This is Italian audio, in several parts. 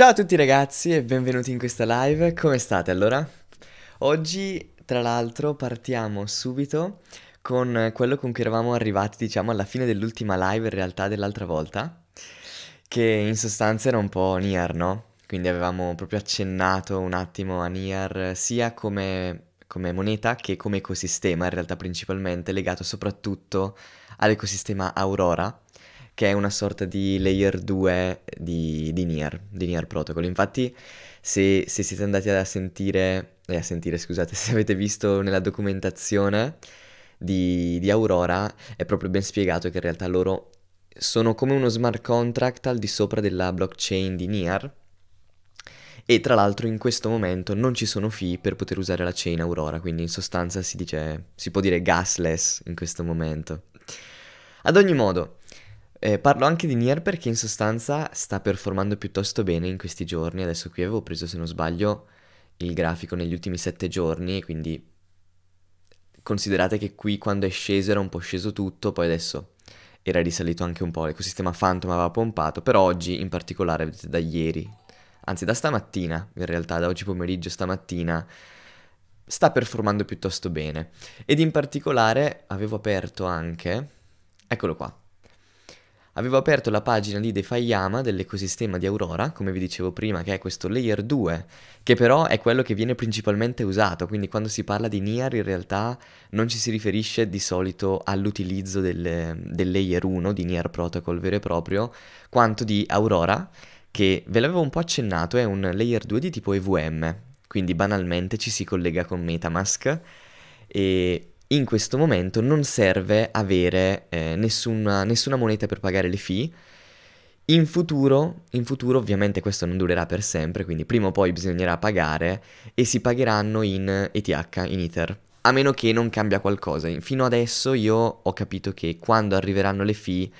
Ciao a tutti ragazzi e benvenuti in questa live, come state allora? Oggi tra l'altro partiamo subito con quello con cui eravamo arrivati diciamo alla fine dell'ultima live in realtà dell'altra volta che in sostanza era un po' Nier no? Quindi avevamo proprio accennato un attimo a Nier sia come, come moneta che come ecosistema in realtà principalmente legato soprattutto all'ecosistema Aurora che è una sorta di layer 2 di, di Nier, di Nier Protocol. Infatti, se, se siete andati a sentire, e eh, a sentire, scusate, se avete visto nella documentazione di, di Aurora, è proprio ben spiegato che in realtà loro sono come uno smart contract al di sopra della blockchain di Nier. E tra l'altro in questo momento non ci sono fee per poter usare la chain Aurora, quindi in sostanza si dice, si può dire gasless in questo momento. Ad ogni modo, eh, parlo anche di Nier perché in sostanza sta performando piuttosto bene in questi giorni. Adesso qui avevo preso, se non sbaglio, il grafico negli ultimi sette giorni, quindi considerate che qui quando è sceso era un po' sceso tutto, poi adesso era risalito anche un po', l'ecosistema Phantom aveva pompato, però oggi in particolare, vedete, da ieri, anzi da stamattina, in realtà da oggi pomeriggio stamattina, sta performando piuttosto bene. Ed in particolare avevo aperto anche, eccolo qua, Avevo aperto la pagina di dei dell'ecosistema di Aurora, come vi dicevo prima, che è questo layer 2, che però è quello che viene principalmente usato, quindi quando si parla di NIR in realtà non ci si riferisce di solito all'utilizzo del, del layer 1 di NIR Protocol vero e proprio, quanto di Aurora, che ve l'avevo un po' accennato, è un layer 2 di tipo EVM, quindi banalmente ci si collega con Metamask e in questo momento non serve avere eh, nessuna, nessuna, moneta per pagare le fee. In futuro, in futuro ovviamente questo non durerà per sempre, quindi prima o poi bisognerà pagare e si pagheranno in ETH, in Ether. A meno che non cambia qualcosa. Fino adesso io ho capito che quando arriveranno le fee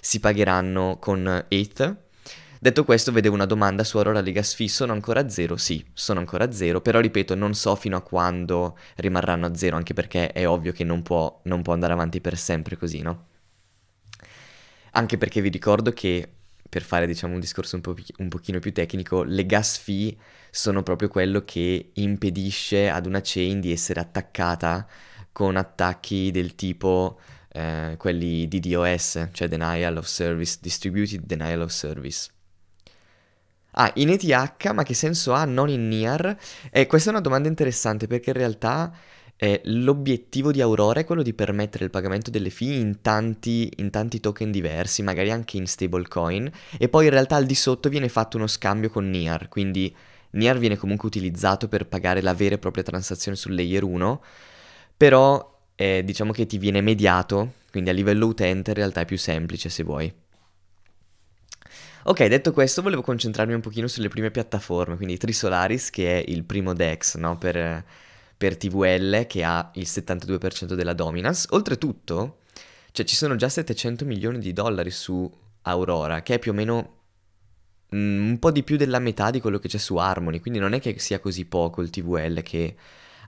si pagheranno con ETH, Detto questo, vedevo una domanda su Aurora Ligas Fee, sono ancora a zero? Sì, sono ancora a zero, però ripeto, non so fino a quando rimarranno a zero, anche perché è ovvio che non può, non può andare avanti per sempre così, no? Anche perché vi ricordo che, per fare diciamo un discorso un, po pi- un pochino più tecnico, le gas fee sono proprio quello che impedisce ad una chain di essere attaccata con attacchi del tipo... Eh, quelli DOS, cioè Denial of Service Distributed Denial of Service Ah, in ETH, ma che senso ha non in NIR? Eh, questa è una domanda interessante perché in realtà eh, l'obiettivo di Aurora è quello di permettere il pagamento delle fee in tanti, in tanti token diversi, magari anche in stablecoin, e poi in realtà al di sotto viene fatto uno scambio con NIR, quindi NIR viene comunque utilizzato per pagare la vera e propria transazione sul layer 1, però eh, diciamo che ti viene mediato, quindi a livello utente in realtà è più semplice se vuoi. Ok, detto questo, volevo concentrarmi un pochino sulle prime piattaforme, quindi Trisolaris, che è il primo DEX, no? Per, per TVL, che ha il 72% della dominance. Oltretutto, cioè ci sono già 700 milioni di dollari su Aurora, che è più o meno mm, un po' di più della metà di quello che c'è su Harmony, quindi non è che sia così poco il TVL che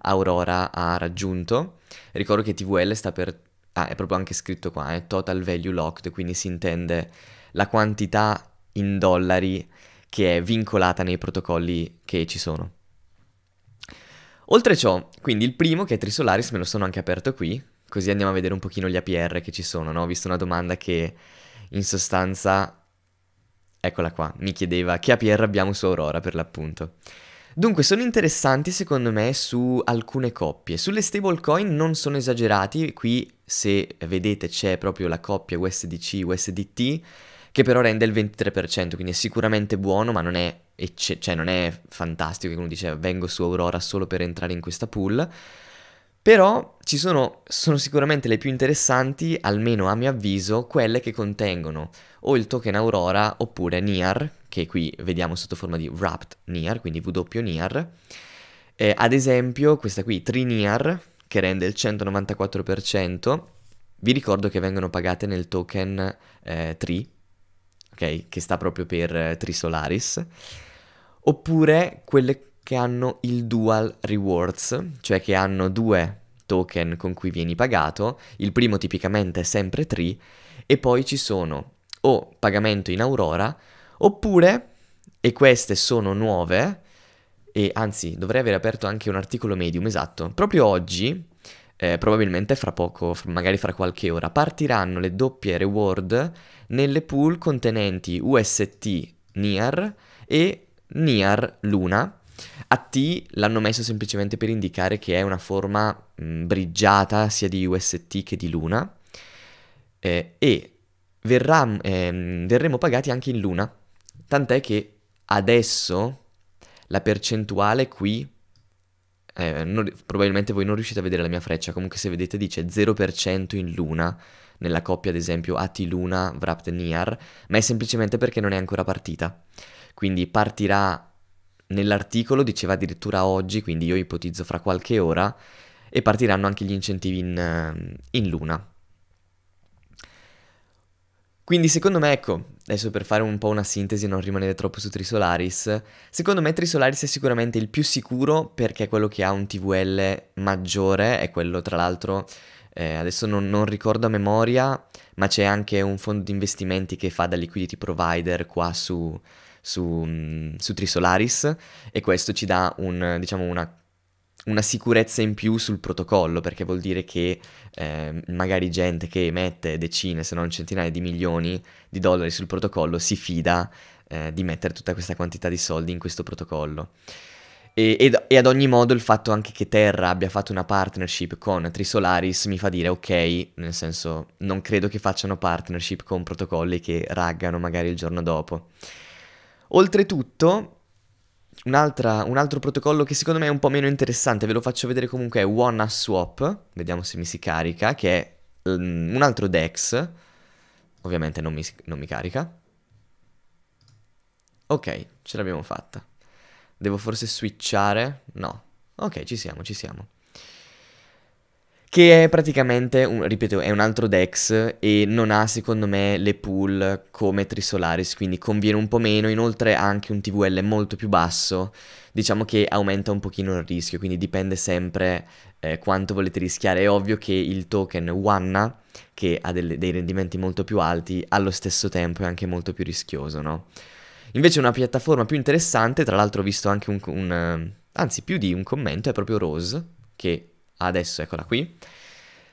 Aurora ha raggiunto. Ricordo che TVL sta per... Ah, è proprio anche scritto qua, è eh? Total Value Locked, quindi si intende la quantità in dollari che è vincolata nei protocolli che ci sono. Oltre ciò, quindi il primo che è Trisolaris me lo sono anche aperto qui, così andiamo a vedere un pochino gli APR che ci sono, no? Ho visto una domanda che in sostanza, eccola qua, mi chiedeva che APR abbiamo su Aurora per l'appunto. Dunque, sono interessanti secondo me su alcune coppie. Sulle stablecoin non sono esagerati, qui se vedete c'è proprio la coppia USDC-USDT, che però rende il 23%, quindi è sicuramente buono, ma non è, ecce- cioè non è fantastico che uno dice vengo su Aurora solo per entrare in questa pool. Però ci sono, sono sicuramente le più interessanti, almeno a mio avviso, quelle che contengono o il token Aurora oppure NIAR, che qui vediamo sotto forma di Wrapped NIAR, quindi W NIAR. Eh, ad esempio questa qui, Triniar, che rende il 194%, vi ricordo che vengono pagate nel token eh, TRI, ok? Che sta proprio per eh, Trisolaris. Oppure quelle che hanno il dual rewards, cioè che hanno due token con cui vieni pagato, il primo tipicamente è sempre Tri, e poi ci sono o pagamento in Aurora, oppure, e queste sono nuove, e anzi dovrei aver aperto anche un articolo medium, esatto, proprio oggi eh, probabilmente fra poco, magari fra qualche ora, partiranno le doppie reward nelle pool contenenti UST NIAR e NIAR Luna. A T l'hanno messo semplicemente per indicare che è una forma mh, mm, briggiata sia di UST che di Luna eh, e verrà, eh, verremo pagati anche in Luna, tant'è che adesso la percentuale qui eh, non, probabilmente voi non riuscite a vedere la mia freccia, comunque se vedete dice 0% in luna, nella coppia ad esempio Atiluna Wrapped Niar, ma è semplicemente perché non è ancora partita. Quindi partirà nell'articolo, diceva addirittura oggi, quindi io ipotizzo fra qualche ora, e partiranno anche gli incentivi in, ehm, in luna. Quindi secondo me ecco, Adesso per fare un po' una sintesi e non rimanere troppo su Trisolaris, secondo me Trisolaris è sicuramente il più sicuro perché è quello che ha un TVL maggiore, è quello tra l'altro, eh, adesso non, non, ricordo a memoria, ma c'è anche un fondo di investimenti che fa da liquidity provider qua su, su, mm, su Trisolaris e questo ci dà un, diciamo una una sicurezza in più sul protocollo, perché vuol dire che eh, magari gente che mette decine se non centinaia di milioni di dollari sul protocollo si fida eh, di mettere tutta questa quantità di soldi in questo protocollo. E, ed, e, ad ogni modo il fatto anche che Terra abbia fatto una partnership con Trisolaris mi fa dire ok, nel senso non credo che facciano partnership con protocolli che raggano magari il giorno dopo. Oltretutto un altro protocollo che secondo me è un po' meno interessante, ve lo faccio vedere comunque, è WannaSwap, vediamo se mi si carica, che è um, un altro DEX, ovviamente non mi, non mi carica. Ok, ce l'abbiamo fatta. Devo forse switchare? No. Ok, ci siamo, ci siamo. Che è praticamente, un, ripeto, è un altro Dex e non ha secondo me le pool come Trisolaris, quindi conviene un po' meno, inoltre ha anche un TVL molto più basso, diciamo che aumenta un pochino il rischio, quindi dipende sempre eh, quanto volete rischiare. È ovvio che il token Wanna, che ha delle, dei rendimenti molto più alti, allo stesso tempo è anche molto più rischioso, no? Invece una piattaforma più interessante, tra l'altro ho visto anche un, un anzi più di un commento, è proprio Rose, che adesso eccola qui.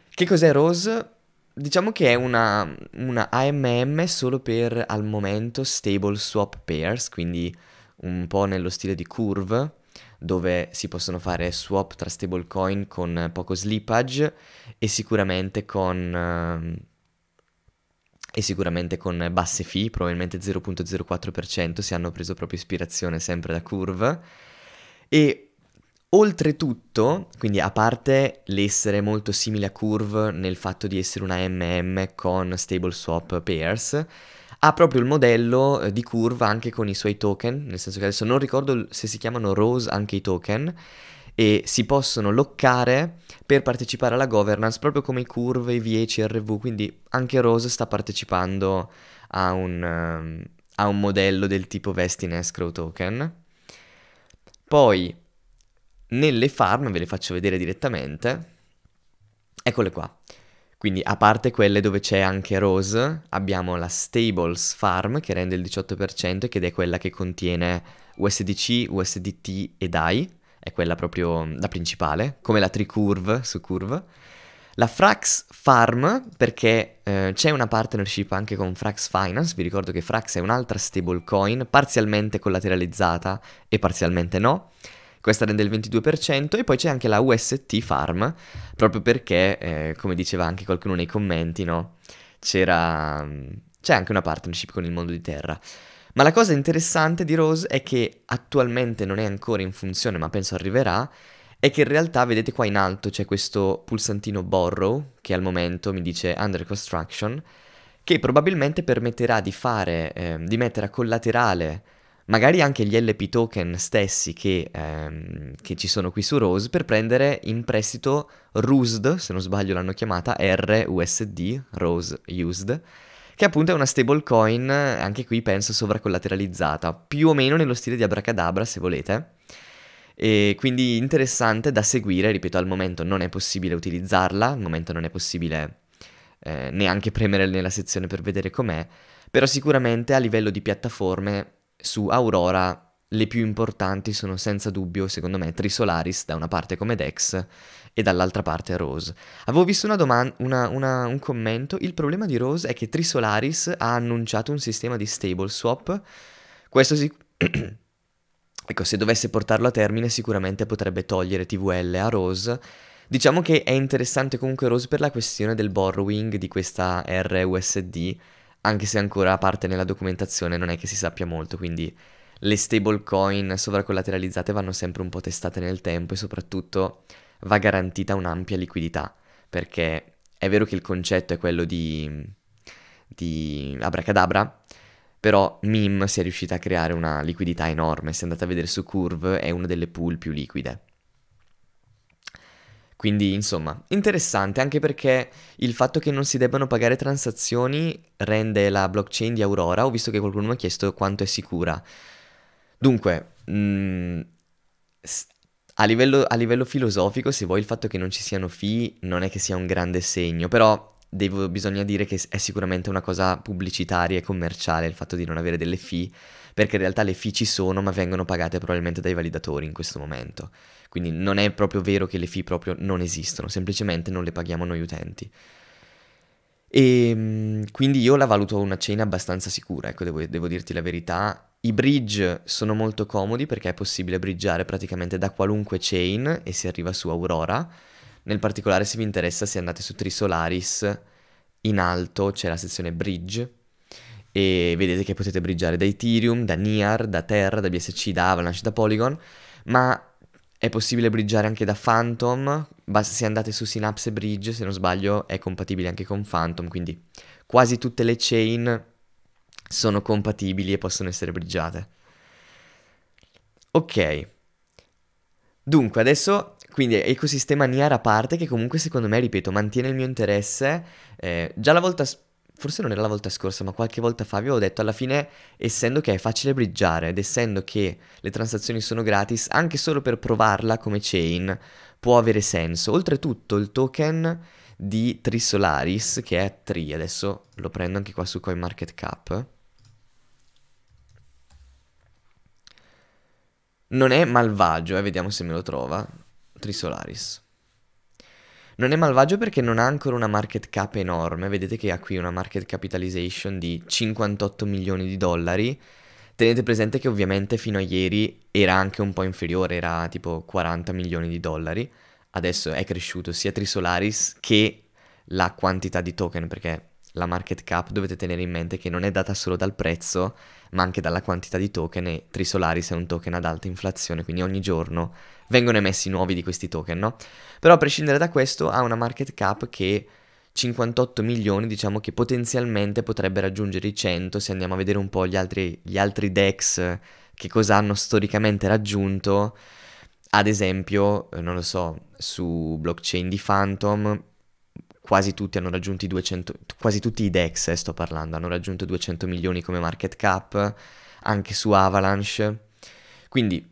Che cos'è Rose? Diciamo che è una, una AMM solo per al momento stable swap pairs, quindi un po' nello stile di curve, dove si possono fare swap tra stablecoin con poco slippage e sicuramente con... Ehm, e sicuramente con basse fee, probabilmente 0.04% se hanno preso proprio ispirazione sempre da curve. E Oltretutto, quindi a parte l'essere molto simile a Curve nel fatto di essere una MM con stable swap pairs, ha proprio il modello eh, di Curve anche con i suoi token, nel senso che adesso non ricordo se si chiamano Rose anche i token, e si possono loccare per partecipare alla governance proprio come i Curve, i VH, RV, quindi anche Rose sta partecipando a un, ehm, a un modello del tipo Vest in Escrow Token. Poi nelle farm, ve le faccio vedere direttamente, eccole qua. Quindi a parte quelle dove c'è anche Rose, abbiamo la Stables Farm che rende il 18% ed è quella che contiene USDC, USDT e DAI, è quella proprio mm, la principale, come la Tricurve su Curve. La Frax Farm perché eh, c'è una partnership anche con Frax Finance, vi ricordo che Frax è un'altra stablecoin parzialmente collateralizzata e parzialmente no questa rende il 22% e poi c'è anche la UST Farm, proprio perché, eh, come diceva anche qualcuno nei commenti, no? C'era... Mm, c'è anche una partnership con il mondo di terra. Ma la cosa interessante di Rose è che attualmente non è ancora in funzione, ma penso arriverà, è che in realtà vedete qua in alto c'è questo pulsantino borrow che al momento mi dice under construction, che probabilmente permetterà di fare, eh, di mettere a collaterale magari anche gli LP token stessi che, ehm, che ci sono qui su Rose per prendere in prestito RUSD, se non sbaglio l'hanno chiamata, RUSD, Rose Used, che appunto è una stablecoin, anche qui penso sovracollateralizzata, più o meno nello stile di Abracadabra se volete. E quindi interessante da seguire, ripeto, al momento non è possibile utilizzarla, al momento non è possibile eh, neanche premere nella sezione per vedere com'è, però sicuramente a livello di piattaforme su Aurora le più importanti sono senza dubbio, secondo me, Trisolaris da una parte come Dex e dall'altra parte Rose. Avevo visto una domanda, una, una, un commento, il problema di Rose è che Trisolaris ha annunciato un sistema di stable swap, questo si... ecco, se dovesse portarlo a termine sicuramente potrebbe togliere TVL a Rose. Diciamo che è interessante comunque Rose per la questione del borrowing di questa RUSD, anche se ancora a parte nella documentazione non è che si sappia molto, quindi le stablecoin sovracollateralizzate vanno sempre un po' testate nel tempo e soprattutto va garantita un'ampia liquidità, perché è vero che il concetto è quello di, di abracadabra, però MIM si è riuscita a creare una liquidità enorme, se andate a vedere su Curve è una delle pool più liquide. Quindi, insomma, interessante anche perché il fatto che non si debbano pagare transazioni rende la blockchain di Aurora, ho visto che qualcuno mi ha chiesto quanto è sicura. Dunque, mh, mm, a livello, a livello filosofico, se vuoi il fatto che non ci siano fee non è che sia un grande segno, però Devo, bisogna dire che è sicuramente una cosa pubblicitaria e commerciale il fatto di non avere delle fee, perché in realtà le fee ci sono ma vengono pagate probabilmente dai validatori in questo momento. Quindi non è proprio vero che le fee proprio non esistono, semplicemente non le paghiamo noi utenti. E ehm, quindi io la valuto una chain abbastanza sicura, ecco, devo, devo dirti la verità. I bridge sono molto comodi perché è possibile bridgeare praticamente da qualunque chain e si arriva su Aurora. Nel particolare, se vi interessa, se andate su Trisolaris, in alto c'è la sezione bridge e vedete che potete bridgeare da Ethereum, da Niar, da Terra, da BSC, da Avalanche, da Polygon, ma è possibile briggiare anche da Phantom, basta se andate su Synapse Bridge, se non sbaglio, è compatibile anche con Phantom, quindi quasi tutte le chain sono compatibili e possono essere briggiate. Ok. Dunque, adesso quindi ecosistema Nier a parte che comunque secondo me, ripeto, mantiene il mio interesse. Eh, già la volta scorsa forse non era la volta scorsa, ma qualche volta fa vi avevo detto alla fine, essendo che è facile briggiare ed essendo che le transazioni sono gratis, anche solo per provarla come chain può avere senso. Oltretutto il token di Trisolaris, che è Tri, adesso lo prendo anche qua su CoinMarketCap. Non è malvagio, eh, vediamo se me lo trova. Trisolaris. Non è malvagio perché non ha ancora una market cap enorme, vedete che ha qui una market capitalization di 58 milioni di dollari. Tenete presente che ovviamente fino a ieri era anche un po' inferiore, era tipo 40 milioni di dollari. Adesso è cresciuto sia Trisolaris che la quantità di token, perché la market cap dovete tenere in mente che non è data solo dal prezzo, ma anche dalla quantità di token e Trisolaris è un token ad alta inflazione, quindi ogni giorno vengono emessi nuovi di questi token, no? Però a prescindere da questo ha una market cap che 58 milioni, diciamo che potenzialmente potrebbe raggiungere i 100 se andiamo a vedere un po' gli altri, gli altri DEX che cosa hanno storicamente raggiunto. Ad esempio, eh, non lo so, su blockchain di Phantom quasi tutti hanno raggiunto i 200, quasi tutti i DEX eh, sto parlando, hanno raggiunto 200 milioni come market cap, anche su Avalanche. Quindi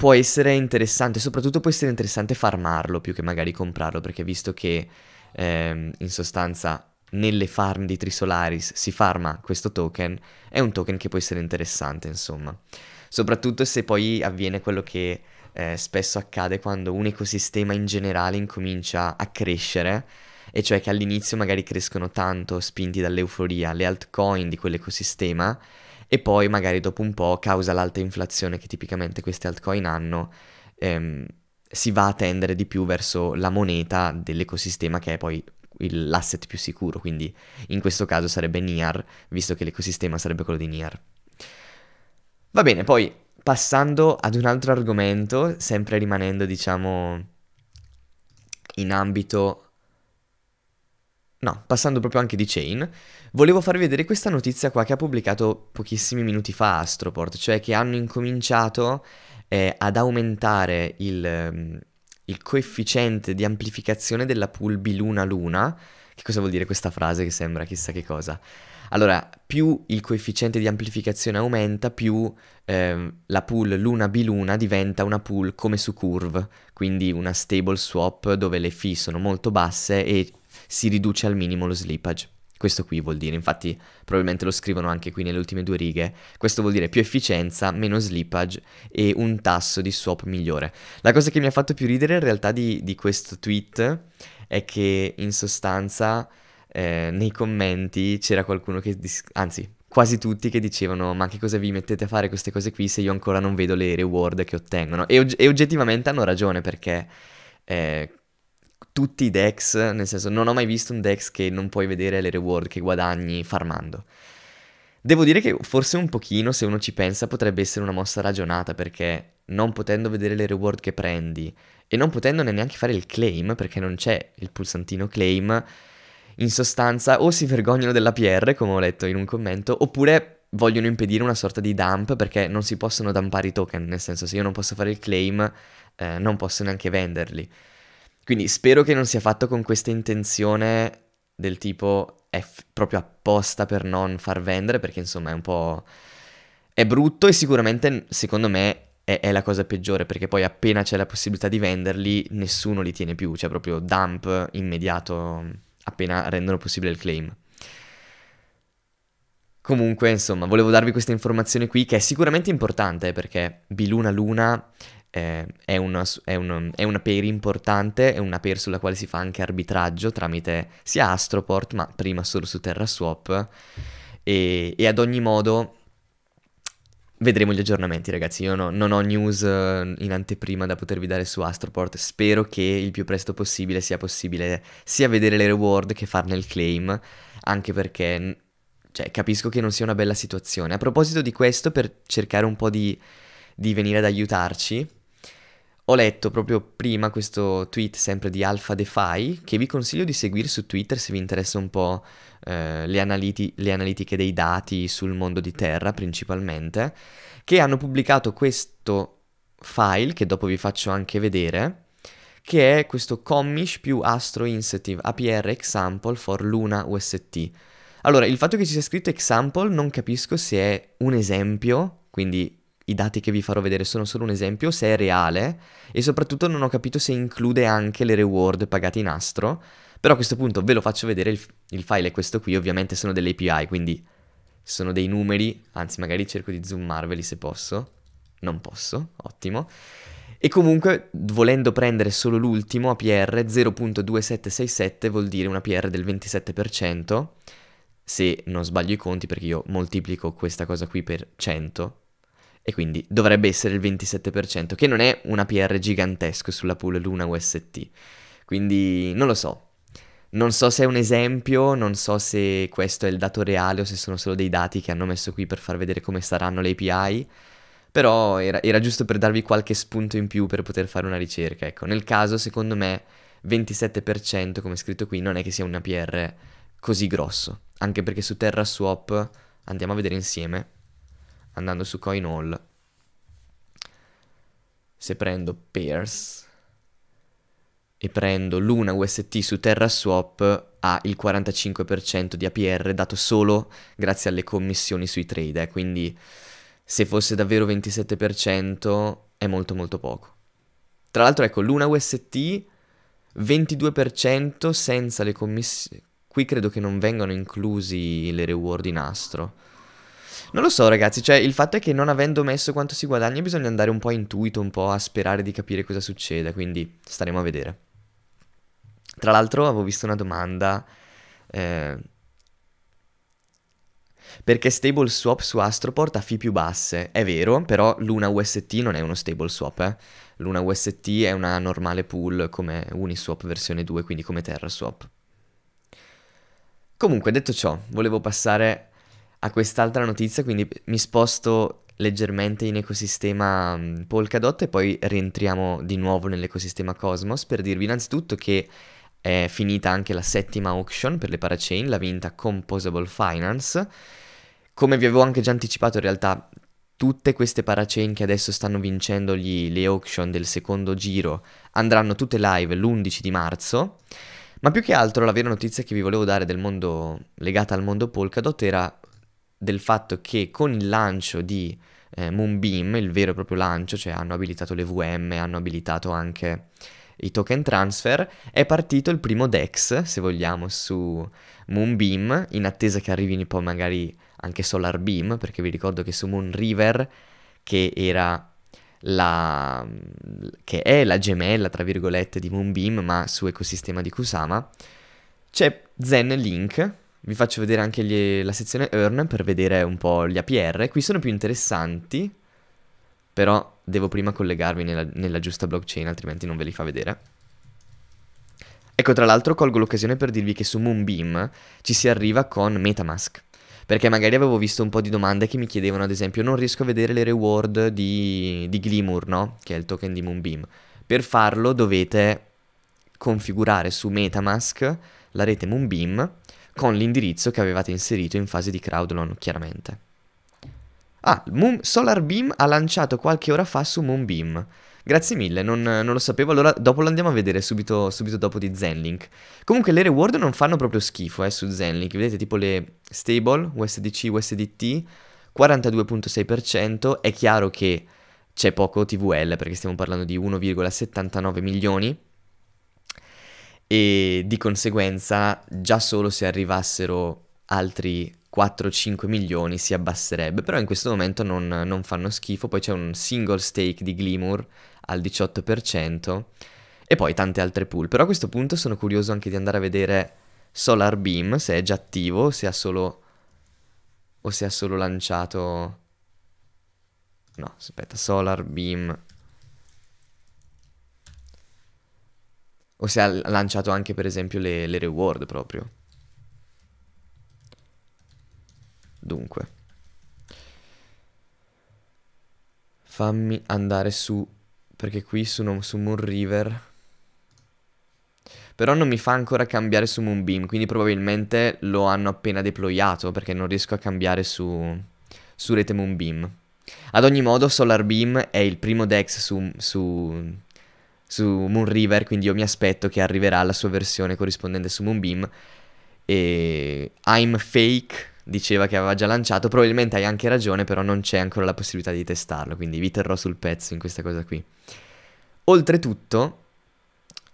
può essere interessante, soprattutto può essere interessante farmarlo più che magari comprarlo, perché visto che ehm, in sostanza nelle farm di Trisolaris si farma questo token, è un token che può essere interessante, insomma. Soprattutto se poi avviene quello che eh, spesso accade quando un ecosistema in generale incomincia a crescere, e cioè che all'inizio magari crescono tanto spinti dall'euforia le altcoin di quell'ecosistema e poi magari dopo un po', causa l'alta inflazione che tipicamente queste altcoin hanno, ehm, si va a tendere di più verso la moneta dell'ecosistema che è poi il, l'asset più sicuro, quindi in questo caso sarebbe NIAR, visto che l'ecosistema sarebbe quello di NIAR. Va bene, poi passando ad un altro argomento, sempre rimanendo diciamo in ambito no, passando proprio anche di Chain, volevo farvi vedere questa notizia qua che ha pubblicato pochissimi minuti fa Astroport, cioè che hanno incominciato eh, ad aumentare il, ehm, il, coefficiente di amplificazione della pool biluna-luna. Che cosa vuol dire questa frase che sembra chissà che cosa? Allora, più il coefficiente di amplificazione aumenta, più eh, la pool luna-biluna diventa una pool come su curve, quindi una stable swap dove le fee sono molto basse e si riduce al minimo lo slippage. Questo qui vuol dire, infatti probabilmente lo scrivono anche qui nelle ultime due righe, questo vuol dire più efficienza, meno slippage e un tasso di swap migliore. La cosa che mi ha fatto più ridere in realtà di, di questo tweet è che in sostanza eh, nei commenti c'era qualcuno che, dis- anzi quasi tutti che dicevano ma che cosa vi mettete a fare queste cose qui se io ancora non vedo le reward che ottengono e, og- e oggettivamente hanno ragione perché... Eh, tutti i dex, nel senso non ho mai visto un dex che non puoi vedere le reward che guadagni farmando. Devo dire che forse un pochino, se uno ci pensa, potrebbe essere una mossa ragionata perché non potendo vedere le reward che prendi e non potendo neanche fare il claim perché non c'è il pulsantino claim, in sostanza o si vergognano dell'APR, come ho letto in un commento, oppure vogliono impedire una sorta di dump perché non si possono dumpare i token, nel senso se io non posso fare il claim eh, non posso neanche venderli. Quindi spero che non sia fatto con questa intenzione del tipo è f- proprio apposta per non far vendere, perché insomma è un po'... è brutto e sicuramente secondo me è, è la cosa peggiore, perché poi appena c'è la possibilità di venderli nessuno li tiene più, c'è cioè proprio dump immediato appena rendono possibile il claim. Comunque, insomma, volevo darvi questa informazione qui che è sicuramente importante perché Biluna Luna eh, è, una, è, un, è, una, pair importante, è una pair sulla quale si fa anche arbitraggio tramite sia Astroport, ma prima solo su TerraSwap. E, e ad ogni modo vedremo gli aggiornamenti, ragazzi. Io no, non ho news eh, in anteprima da potervi dare su Astroport. Spero che il più presto possibile sia possibile sia vedere le reward che farne il claim, anche perché cioè, capisco che non sia una bella situazione. A proposito di questo, per cercare un po' di, di venire ad aiutarci, ho letto proprio prima questo tweet sempre di Alpha DeFi che vi consiglio di seguire su Twitter se vi interessa un po' eh, le, analiti- le, analitiche dei dati sul mondo di Terra principalmente, che hanno pubblicato questo file che dopo vi faccio anche vedere, che è questo Commish più Astro Incentive APR Example for Luna UST. Allora, il fatto che ci sia scritto example non capisco se è un esempio, quindi i dati che vi farò vedere sono solo un esempio, se è reale e soprattutto non ho capito se include anche le reward pagate in astro, però a questo punto ve lo faccio vedere, il, il file è questo qui, ovviamente sono delle API, quindi sono dei numeri, anzi magari cerco di zoomarveli se posso, non posso, ottimo. E comunque, volendo prendere solo l'ultimo APR, 0.2767 vuol dire un APR del 27%, se non sbaglio i conti perché io moltiplico questa cosa qui per 100, e quindi dovrebbe essere il 27%, che non è un APR gigantesco sulla pool Luna UST. Quindi non lo so. Non so se è un esempio, non so se questo è il dato reale o se sono solo dei dati che hanno messo qui per far vedere come saranno le API, però era, era giusto per darvi qualche spunto in più per poter fare una ricerca. Ecco, nel caso secondo me 27% come scritto qui non è che sia un APR così grosso, anche perché su TerraSwap andiamo a vedere insieme andando su coin all Se prendo Pairs e prendo l'una UST su TerraSwap ha il 45% di APR dato solo grazie alle commissioni sui trade, eh. quindi se fosse davvero 27% è molto molto poco. Tra l'altro ecco, l'una UST 22% senza le commissioni. Qui credo che non vengano inclusi le reward in astro. Non lo so ragazzi, cioè il fatto è che non avendo messo quanto si guadagna bisogna andare un po' intuito, un po' a sperare di capire cosa succede. quindi staremo a vedere. Tra l'altro avevo visto una domanda... Eh, perché stable swap su Astroport ha fee più basse. È vero, però Luna UST non è uno stable swap, eh. Luna UST è una normale pool come Uniswap versione 2, quindi come Terra Swap. Comunque, detto ciò, volevo passare a quest'altra notizia, quindi mi sposto leggermente in ecosistema mm, Polkadot e poi rientriamo di nuovo nell'ecosistema Cosmos per dirvi innanzitutto che è finita anche la settima auction per le parachain, l'ha vinta Composable Finance. Come vi avevo anche già anticipato in realtà tutte queste parachain che adesso stanno vincendo gli, le auction del secondo giro andranno tutte live l'11 di marzo. Ma più che altro la vera notizia che vi volevo dare del mondo legata al mondo Polkadot era del fatto che con il lancio di eh, Moonbeam, il vero e proprio lancio, cioè hanno abilitato le VM, hanno abilitato anche i token transfer, è partito il primo DEX, se vogliamo, su Moonbeam, in attesa che arrivino poi magari anche SolarBeam, perché vi ricordo che su Moonriver, che era la... che è la gemella, tra virgolette, di Moonbeam, ma su ecosistema di Kusama, c'è Zen Link, vi faccio vedere anche gli, la sezione Earn per vedere un po' gli APR. Qui sono più interessanti, però devo prima collegarmi nella, nella giusta blockchain, altrimenti non ve li fa vedere. Ecco, tra l'altro colgo l'occasione per dirvi che su Moonbeam ci si arriva con Metamask perché magari avevo visto un po' di domande che mi chiedevano, ad esempio, non riesco a vedere le reward di, di Glimur, no? Che è il token di Moonbeam. Per farlo dovete configurare su Metamask la rete Moonbeam con l'indirizzo che avevate inserito in fase di crowdlon, chiaramente. Ah, Moon SolarBeam ha lanciato qualche ora fa su Moonbeam. Grazie mille, non, non, lo sapevo, allora dopo lo andiamo a vedere subito, subito dopo di Zenlink. Comunque le reward non fanno proprio schifo eh, su Zenlink, vedete tipo le stable, USDC, USDT, 42.6%, è chiaro che c'è poco TVL perché stiamo parlando di 1,79 milioni, e di conseguenza già solo se arrivassero altri 4-5 milioni si abbasserebbe, però in questo momento non, non fanno schifo, poi c'è un single stake di Glimur al 18% e poi tante altre pool, però a questo punto sono curioso anche di andare a vedere Solar Beam se è già attivo, se ha solo o se ha solo lanciato No, aspetta, Solar Beam O se ha lanciato anche per esempio le, le reward proprio. Dunque. Fammi andare su... Perché qui sono su Moon River... Però non mi fa ancora cambiare su Moonbeam, quindi probabilmente lo hanno appena deployato, perché non riesco a cambiare su, su rete Moonbeam. Ad ogni modo Solar Beam è il primo dex su, su su Moonriver, quindi io mi aspetto che arriverà la sua versione corrispondente su Moonbeam. E I'm Fake diceva che aveva già lanciato, probabilmente hai anche ragione, però non c'è ancora la possibilità di testarlo, quindi vi terrò sul pezzo in questa cosa qui. Oltretutto,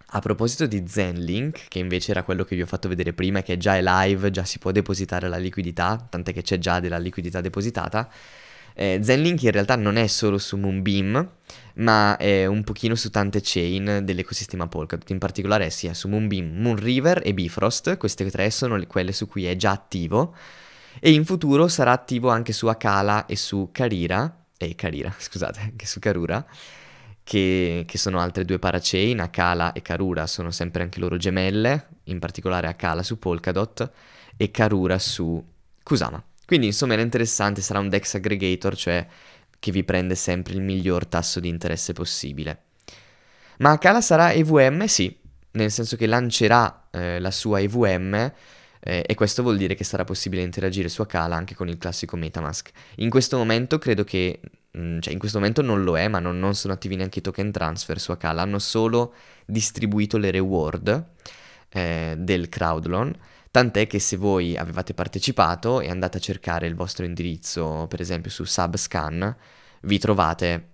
a proposito di Zenlink, che invece era quello che vi ho fatto vedere prima, che già è live, già si può depositare la liquidità, tant'è che c'è già della liquidità depositata, eh, Link in realtà non è solo su Moonbeam, ma è un pochino su tante chain dell'ecosistema Polkadot, in particolare sia su Moonbeam, Moonriver e Bifrost, queste tre sono le, quelle su cui è già attivo, e in futuro sarà attivo anche su Akala e su Carira, eh, Carira, scusate, anche su Karura, che, che, sono altre due parachain, Akala e Karura sono sempre anche loro gemelle, in particolare Akala su Polkadot e Karura su Kusama. Quindi insomma era interessante, sarà un DEX aggregator, cioè che vi prende sempre il miglior tasso di interesse possibile. Ma Akala sarà EVM? Sì, nel senso che lancerà eh, la sua EVM eh, e questo vuol dire che sarà possibile interagire su Akala anche con il classico Metamask. In questo momento credo che, mh, mm, cioè in questo momento non lo è, ma non, non, sono attivi neanche i token transfer su Akala, hanno solo distribuito le reward eh, del crowdloan Tant'è che se voi avevate partecipato e andate a cercare il vostro indirizzo, per esempio su Subscan, vi trovate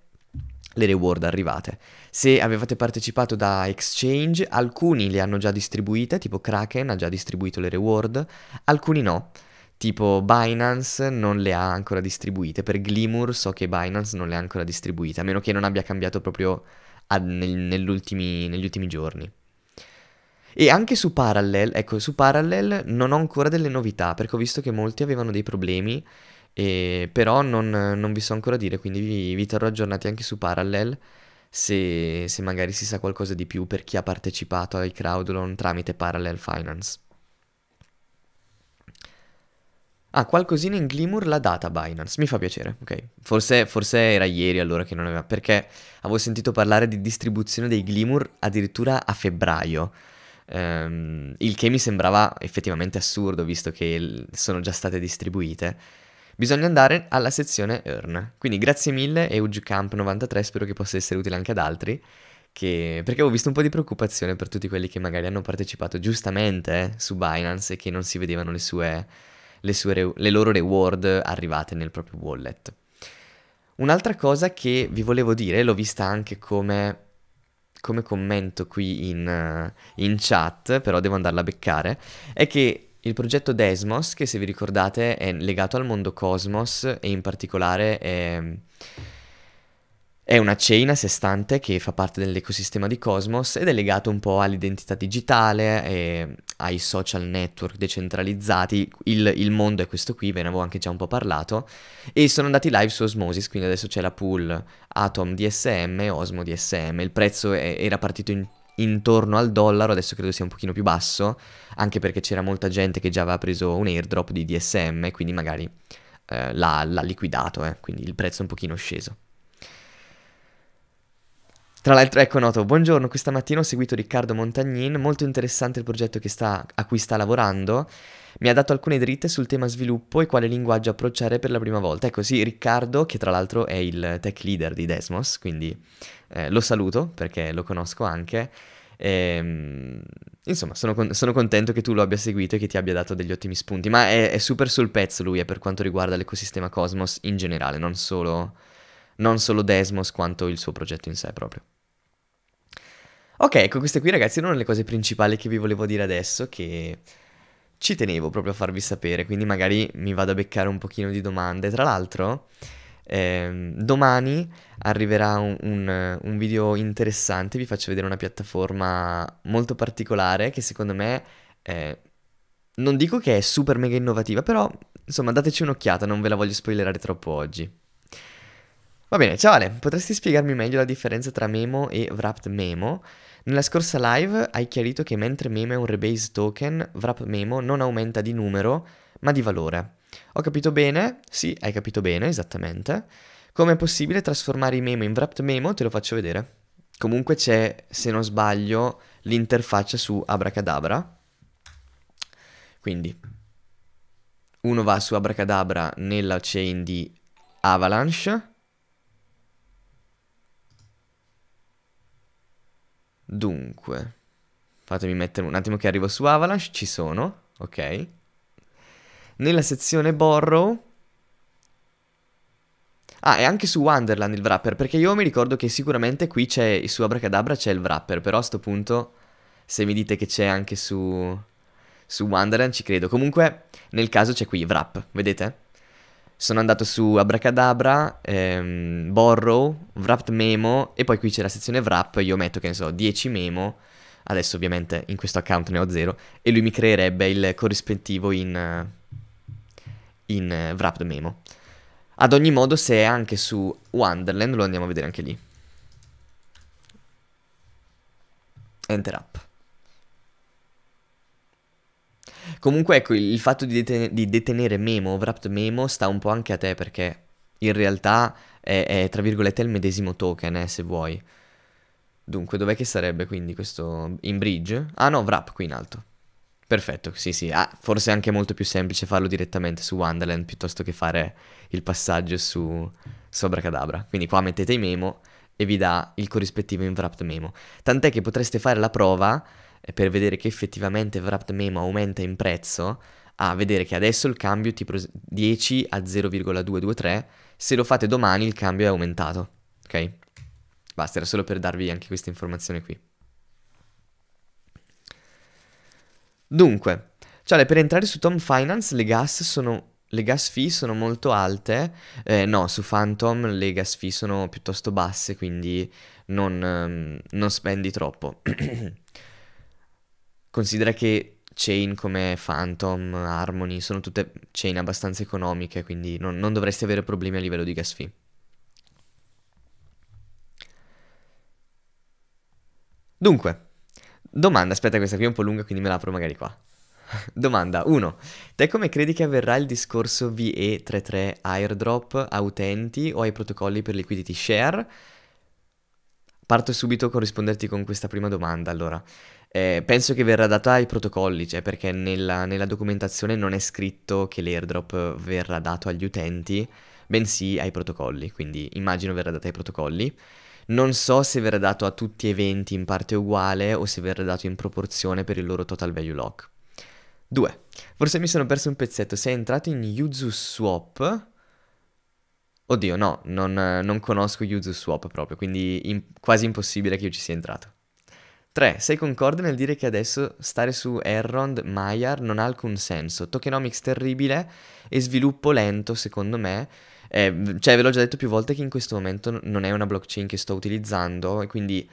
le reward arrivate. Se avevate partecipato da Exchange, alcuni le hanno già distribuite, tipo Kraken ha già distribuito le reward, alcuni no. Tipo Binance non le ha ancora distribuite, per Glimur so che Binance non le ha ancora distribuite, a meno che non abbia cambiato proprio a, nel, negli ultimi giorni. E anche su Parallel, ecco, su Parallel non ho ancora delle novità, perché ho visto che molti avevano dei problemi, e, però non, non vi so ancora dire, quindi vi, vi terrò aggiornati anche su Parallel, se, se magari si sa qualcosa di più per chi ha partecipato ai crowdloan tramite Parallel Finance. Ah, qualcosina in Glimur l'ha data Binance, mi fa piacere, ok. Forse, forse, era ieri allora che non aveva, perché avevo sentito parlare di distribuzione dei Glimur addirittura a febbraio ehm, il che mi sembrava effettivamente assurdo visto che sono già state distribuite. Bisogna andare alla sezione Earn. Quindi grazie mille EuGCamp93, spero che possa essere utile anche ad altri. Che, perché ho visto un po' di preoccupazione per tutti quelli che magari hanno partecipato giustamente eh, su Binance e che non si vedevano le, sue, le, sue re, le loro reward arrivate nel proprio wallet. Un'altra cosa che vi volevo dire, l'ho vista anche come come commento qui in, eh, in chat, però devo andarla a beccare, è che il progetto Desmos, che se vi ricordate è legato al mondo Cosmos e in particolare è, è, una chain a sé stante che fa parte dell'ecosistema di Cosmos ed è legato un po' all'identità digitale e ai social network decentralizzati, il, il, mondo è questo qui, ve ne avevo anche già un po' parlato, e sono andati live su Osmosis, quindi adesso c'è la pool Atom DSM Osmo DSM, il prezzo è, era partito in, intorno al dollaro, adesso credo sia un pochino più basso, anche perché c'era molta gente che già aveva preso un airdrop di DSM, quindi magari eh, l'ha, l'ha, liquidato, eh, quindi il prezzo è un pochino sceso. Tra l'altro, ecco noto, buongiorno, questa mattina ho seguito Riccardo Montagnin, molto interessante il progetto sta, a cui sta lavorando, mi ha dato alcune dritte sul tema sviluppo e quale linguaggio approcciare per la prima volta. Ecco sì, Riccardo, che tra l'altro è il tech leader di Desmos, quindi eh, lo saluto perché lo conosco anche. E, ehm, insomma, sono, con- sono, contento che tu lo abbia seguito e che ti abbia dato degli ottimi spunti, ma è, è super sul pezzo lui è eh, per quanto riguarda l'ecosistema Cosmos in generale, non solo, non solo Desmos quanto il suo progetto in sé proprio. Ok, ecco queste qui ragazzi erano le cose principali che vi volevo dire adesso che ci tenevo proprio a farvi sapere, quindi magari mi vado a beccare un pochino di domande. Tra l'altro, ehm, domani arriverà un, un, un, video interessante, vi faccio vedere una piattaforma molto particolare che secondo me eh, non dico che è super mega innovativa, però insomma dateci un'occhiata, non ve la voglio spoilerare troppo oggi. Va bene, ciao Ale, potresti spiegarmi meglio la differenza tra Memo e Wrapped Memo? Nella scorsa live hai chiarito che mentre Meme è un rebase token, wrap Memo non aumenta di numero, ma di valore. Ho capito bene? Sì, hai capito bene, esattamente. Come è possibile trasformare i memo in wrapped memo? Te lo faccio vedere. Comunque c'è, se non sbaglio, l'interfaccia su Abracadabra. Quindi, uno va su Abracadabra nella chain di Avalanche Dunque, fatemi mettere un attimo che arrivo su Avalanche, ci sono, ok. Nella sezione Borrow... Ah, è anche su Wonderland il wrapper, perché io mi ricordo che sicuramente qui c'è, su Abracadabra c'è il wrapper, però a sto punto se mi dite che c'è anche su, su Wonderland ci credo. Comunque, nel caso c'è qui wrap, vedete? sono andato su Abracadabra, ehm, Borrow, Wrapped Memo e poi qui c'è la sezione Wrap, io metto che ne so 10 memo, adesso ovviamente in questo account ne ho 0 e lui mi creerebbe il corrispettivo in, eh, in uh, Wrapped Memo. Ad ogni modo se è anche su Wonderland lo andiamo a vedere anche lì. Enter up. Comunque ecco, il, fatto di, deten- di, detenere memo, wrapped memo, sta un po' anche a te perché in realtà è, è tra virgolette il medesimo token, eh, se vuoi. Dunque, dov'è che sarebbe quindi questo in bridge? Ah no, wrap qui in alto. Perfetto, sì sì, ah, forse è anche molto più semplice farlo direttamente su Wonderland piuttosto che fare il passaggio su Sobracadabra. Quindi qua mettete i memo e vi dà il corrispettivo in wrapped memo. Tant'è che potreste fare la prova per vedere che effettivamente Wrapped Memo aumenta in prezzo, a vedere che adesso il cambio tipo 10 a 0,223, se lo fate domani il cambio è aumentato, ok? Basta, era solo per darvi anche questa informazione qui. Dunque, cioè per entrare su Tom Finance le gas sono le gas fee sono molto alte, eh, no, su Phantom le gas fee sono piuttosto basse, quindi non, um, non spendi troppo. Considera che chain come Phantom, Harmony, sono tutte chain abbastanza economiche, quindi non, non dovresti avere problemi a livello di gas fee. Dunque, domanda, aspetta questa qui è un po' lunga quindi me la apro magari qua. Domanda 1. Te come credi che avverrà il discorso VE33 airdrop a utenti o ai protocolli per liquidity share? Parto subito con risponderti con questa prima domanda allora. Eh, penso che verrà data ai protocolli, cioè perché nella, nella, documentazione non è scritto che l'airdrop verrà dato agli utenti, bensì ai protocolli, quindi immagino verrà data ai protocolli. Non so se verrà dato a tutti gli eventi in parte uguale o se verrà dato in proporzione per il loro total value lock. 2. Forse mi sono perso un pezzetto, sei entrato in Yuzu Swap? Oddio, no, non, non conosco Yuzu Swap proprio, quindi in, quasi impossibile che io ci sia entrato. 3. Sei concorde nel dire che adesso stare su Errond Maiar non ha alcun senso. Tokenomics terribile e sviluppo lento, secondo me. Eh, cioè, ve l'ho già detto più volte che in questo momento non è una blockchain che sto utilizzando e quindi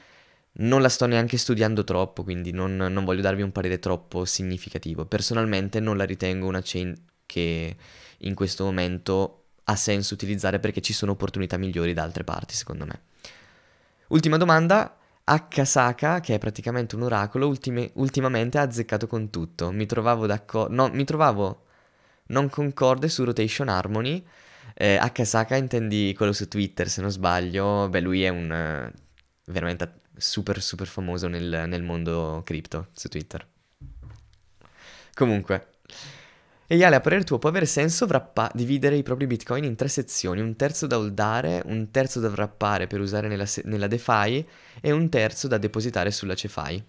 non la sto neanche studiando troppo, quindi non, non voglio darvi un parere troppo significativo. Personalmente non la ritengo una chain che in questo momento ha senso utilizzare perché ci sono opportunità migliori da altre parti, secondo me. Ultima domanda, Akasaka, che è praticamente un oracolo, ultime, ultimamente ha azzeccato con tutto. Mi trovavo d'accordo. No, mi trovavo non concorde su Rotation Harmony. Eh, Akasaka intendi quello su Twitter, se non sbaglio. Beh, lui è un uh, veramente super super famoso nel, nel mondo cripto su Twitter. Comunque. E Yale, a parere tuo, può avere senso wrappa- dividere i propri bitcoin in tre sezioni, un terzo da holdare, un terzo da wrappare per usare nella, se- nella DeFi e un terzo da depositare sulla CeFi?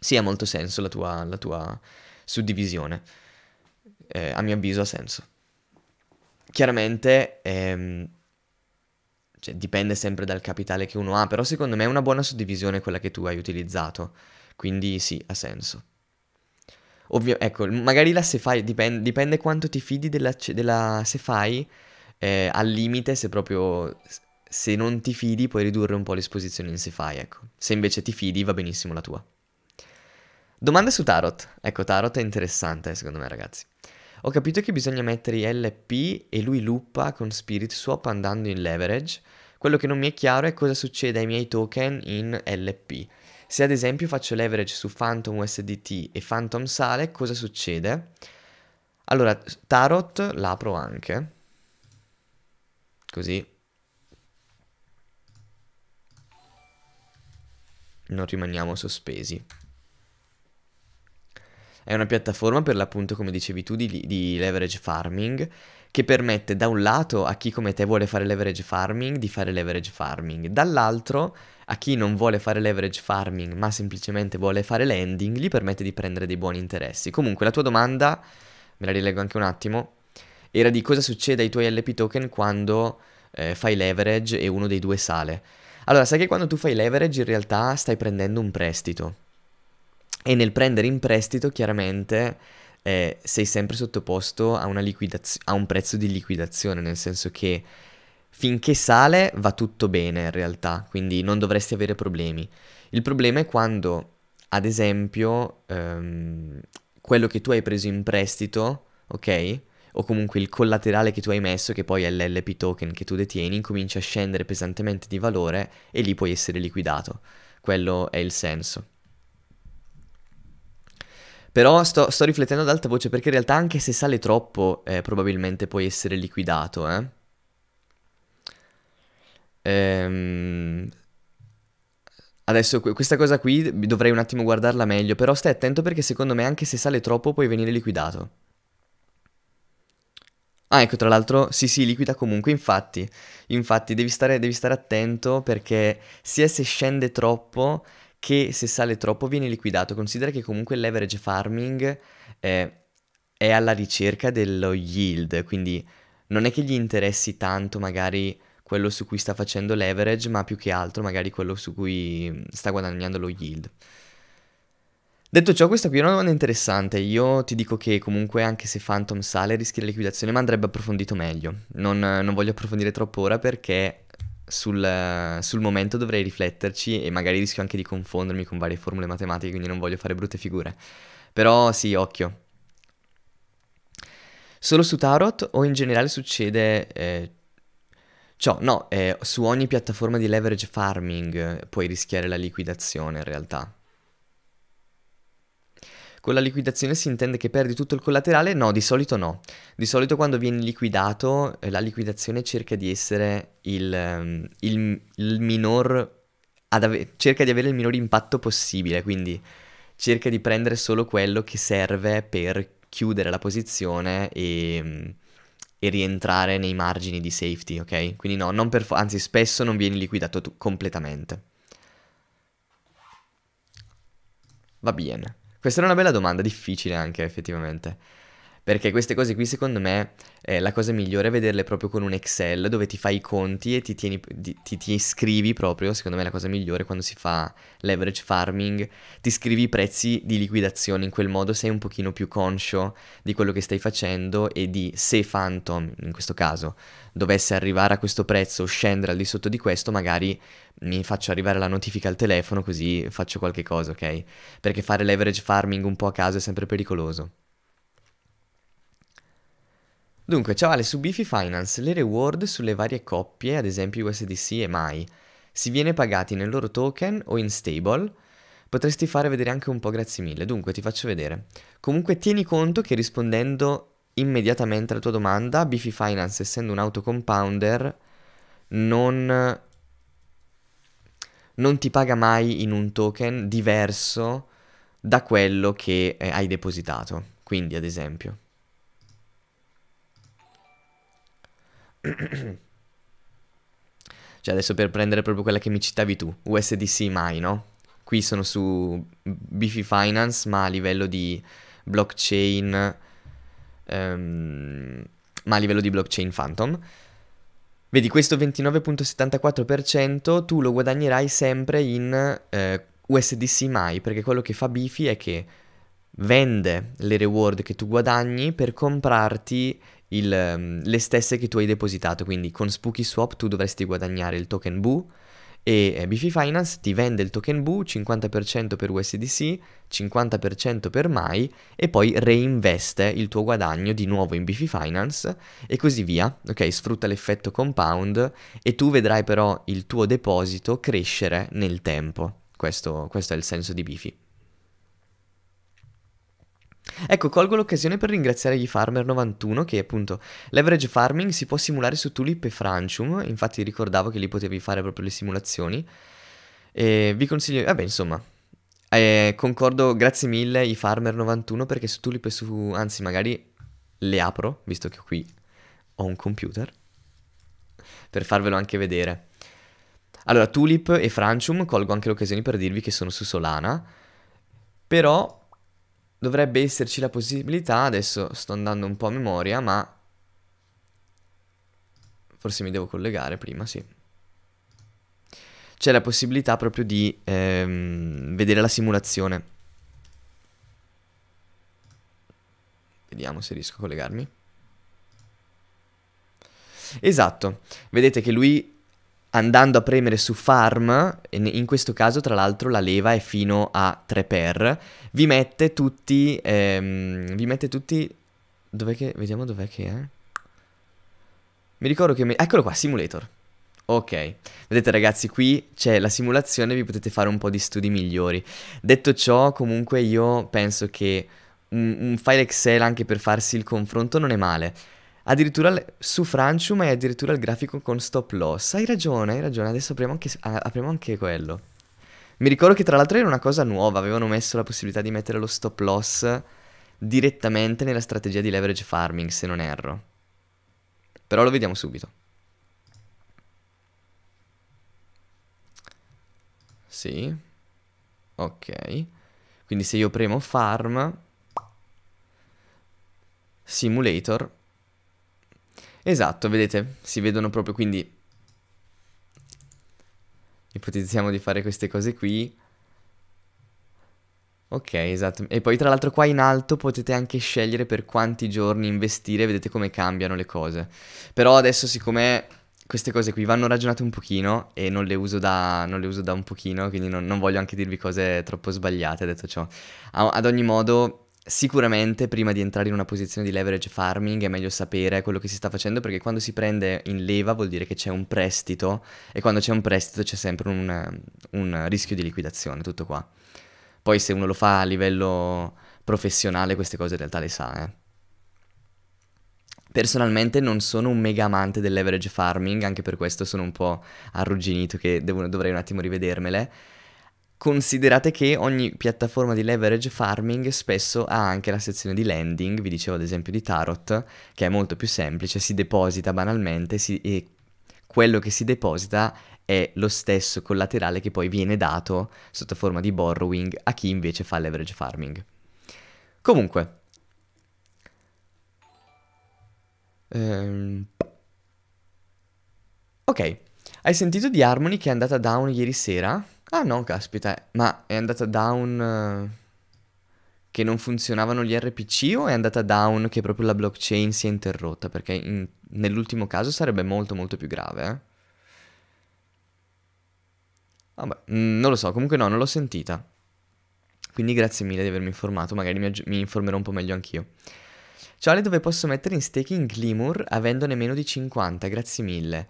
Sì, ha molto senso la tua, la tua suddivisione. Eh, a mio avviso ha senso. Chiaramente ehm, cioè, dipende sempre dal capitale che uno ha, però secondo me è una buona suddivisione quella che tu hai utilizzato, quindi sì, ha senso. Ovvio, ecco, magari la se fai, dipende, dipende quanto ti fidi della, della se fai, eh, al limite se proprio se non ti fidi puoi ridurre un po' l'esposizione in Sefai, ecco. Se invece ti fidi va benissimo la tua. Domanda su Tarot. Ecco, Tarot è interessante eh, secondo me ragazzi. Ho capito che bisogna mettere LP e lui luppa con Spirit Swap andando in leverage. Quello che non mi è chiaro è cosa succede ai miei token in LP. Se ad esempio faccio leverage su Phantom USDT e Phantom sale, cosa succede? Allora, Tarot l'apro anche. Così. Non rimaniamo sospesi. È una piattaforma per l'appunto, come dicevi tu, di, di leverage farming che permette da un lato a chi come te vuole fare leverage farming di fare leverage farming, dall'altro a chi non vuole fare leverage farming ma semplicemente vuole fare lending gli permette di prendere dei buoni interessi. Comunque la tua domanda, me la rileggo anche un attimo, era di cosa succede ai tuoi LP token quando eh, fai leverage e uno dei due sale. Allora, sai che quando tu fai leverage in realtà stai prendendo un prestito. E nel prendere in prestito chiaramente eh, sei sempre sottoposto a, liquidaz- a un prezzo di liquidazione, nel senso che finché sale va tutto bene in realtà, quindi non dovresti avere problemi. Il problema è quando, ad esempio, ehm, quello che tu hai preso in prestito, ok? O comunque il collaterale che tu hai messo, che poi è l'LP token che tu detieni, comincia a scendere pesantemente di valore e lì puoi essere liquidato. Quello è il senso. Però sto, sto, riflettendo ad alta voce perché in realtà anche se sale troppo eh, probabilmente puoi essere liquidato, eh. Ehm... Adesso questa cosa qui dovrei un attimo guardarla meglio, però stai attento perché secondo me anche se sale troppo puoi venire liquidato. Ah ecco, tra l'altro, sì sì, liquida comunque, infatti, infatti devi stare, devi stare attento perché sia se scende troppo che se sale troppo viene liquidato. Considera che comunque il l'everage farming eh, è alla ricerca dello yield, quindi non è che gli interessi tanto magari quello su cui sta facendo leverage, ma più che altro magari quello su cui mm, sta guadagnando lo yield. Detto ciò, questa qui è una domanda interessante. Io ti dico che comunque anche se Phantom sale rischia la liquidazione, ma andrebbe approfondito meglio. Non, non voglio approfondire troppo ora perché sul, sul, momento dovrei rifletterci e magari rischio anche di confondermi con varie formule matematiche, quindi non voglio fare brutte figure. Però sì, occhio. Solo su Tarot o in generale succede eh, ciò? No, eh, su ogni piattaforma di leverage farming puoi rischiare la liquidazione in realtà. Con la liquidazione si intende che perdi tutto il collaterale? No, di solito no. Di solito quando vieni liquidato, eh, la liquidazione cerca di essere il, ehm, il, il minor... Ave- cerca di avere il minor impatto possibile, quindi cerca di prendere solo quello che serve per chiudere la posizione e, e rientrare nei margini di safety, ok? Quindi no, fo- anzi spesso non vieni liquidato tu- completamente. Va bene. Questa è una bella domanda, difficile anche effettivamente perché queste cose qui secondo me eh, la cosa migliore è vederle proprio con un Excel dove ti fai i conti e ti, tieni, ti, ti iscrivi proprio, secondo me è la cosa migliore quando si fa leverage farming, ti scrivi i prezzi di liquidazione, in quel modo sei un pochino più conscio di quello che stai facendo e di se Phantom, in questo caso, dovesse arrivare a questo prezzo o scendere al di sotto di questo, magari mi faccio arrivare la notifica al telefono così faccio qualche cosa, ok? Perché fare leverage farming un po' a caso è sempre pericoloso. Dunque, ciao Ale, su Bifi Finance le reward sulle varie coppie, ad esempio USDC e MAI, si viene pagati nel loro token o in stable? Potresti fare vedere anche un po', grazie mille. Dunque, ti faccio vedere. Comunque, tieni conto che rispondendo immediatamente alla tua domanda, Bifi Finance, essendo un autocompounder, non, non ti paga mai in un token diverso da quello che eh, hai depositato. Quindi, ad esempio. cioè adesso per prendere proprio quella che mi citavi tu, USDC mai, no? Qui sono su Bifi Finance, ma a livello di blockchain, um, ma a livello di blockchain Phantom. Vedi, questo 29.74% tu lo guadagnerai sempre in eh, USDC mai, perché quello che fa Bifi è che vende le reward che tu guadagni per comprarti il, ehm, le stesse che tu hai depositato, quindi con Spooky Swap tu dovresti guadagnare il token BU e eh, BF Finance ti vende il token BU 50% per USDC, 50% per MAI e poi reinveste il tuo guadagno di nuovo in BF Finance e così via, ok? Sfrutta l'effetto compound e tu vedrai però il tuo deposito crescere nel tempo. Questo, questo è il senso di Bifi. Ecco, colgo l'occasione per ringraziare gli Farmer91 che appunto leverage farming si può simulare su Tulip e Francium, infatti ricordavo che lì potevi fare proprio le simulazioni. E vi consiglio, vabbè insomma, eh, concordo, grazie mille i Farmer91 perché su Tulip e su, anzi magari le apro, visto che qui ho un computer, per farvelo anche vedere. Allora, Tulip e Francium colgo anche l'occasione per dirvi che sono su Solana, però dovrebbe esserci la possibilità, adesso sto andando un po' a memoria, ma forse mi devo collegare prima, sì. C'è la possibilità proprio di ehm, vedere la simulazione. Vediamo se riesco a collegarmi. Esatto, vedete che lui andando a premere su farm, in questo caso tra l'altro la leva è fino a 3 per, vi mette tutti, ehm, vi mette tutti, dov'è che, vediamo dov'è che è, mi ricordo che, me... eccolo qua, simulator, ok, vedete ragazzi qui c'è la simulazione, vi potete fare un po' di studi migliori, detto ciò comunque io penso che un, un file Excel anche per farsi il confronto non è male, Addirittura su Francium hai addirittura il grafico con stop loss. Hai ragione, hai ragione. Adesso apriamo anche, ah, apriamo anche quello. Mi ricordo che tra l'altro era una cosa nuova. Avevano messo la possibilità di mettere lo stop loss direttamente nella strategia di leverage farming, se non erro. Però lo vediamo subito. Sì. Ok. Quindi se io premo farm, simulator, Esatto, vedete, si vedono proprio, quindi ipotizziamo di fare queste cose qui. Ok, esatto. E poi tra l'altro qua in alto potete anche scegliere per quanti giorni investire, vedete come cambiano le cose. Però adesso siccome queste cose qui vanno ragionate un pochino e non le uso da, le uso da un pochino, quindi non, non, voglio anche dirvi cose troppo sbagliate, detto ciò. ad ogni modo Sicuramente prima di entrare in una posizione di leverage farming è meglio sapere quello che si sta facendo perché quando si prende in leva vuol dire che c'è un prestito e quando c'è un prestito c'è sempre un, un, rischio di liquidazione, tutto qua. Poi se uno lo fa a livello professionale queste cose in realtà le sa. Eh. Personalmente non sono un mega amante del leverage farming, anche per questo sono un po' arrugginito che devo, dovrei un attimo rivedermele Considerate che ogni piattaforma di leverage farming spesso ha anche la sezione di lending, vi dicevo ad esempio di Tarot, che è molto più semplice, si deposita banalmente si, e quello che si deposita è lo stesso collaterale che poi viene dato sotto forma di borrowing a chi invece fa leverage farming. Comunque, ehm... ok, hai sentito di Harmony che è andata down ieri sera? Ah no, caspita, eh. ma è andata down eh, che non funzionavano gli RPC o è andata down che proprio la blockchain si è interrotta? Perché in- nell'ultimo caso sarebbe molto molto più grave. Eh? Vabbè, mm, non lo so, comunque no, non l'ho sentita. Quindi grazie mille di avermi informato, magari mi, mi informerò un po' meglio anch'io. Ciao, dove posso mettere in staking Glimur avendone meno di 50, grazie mille.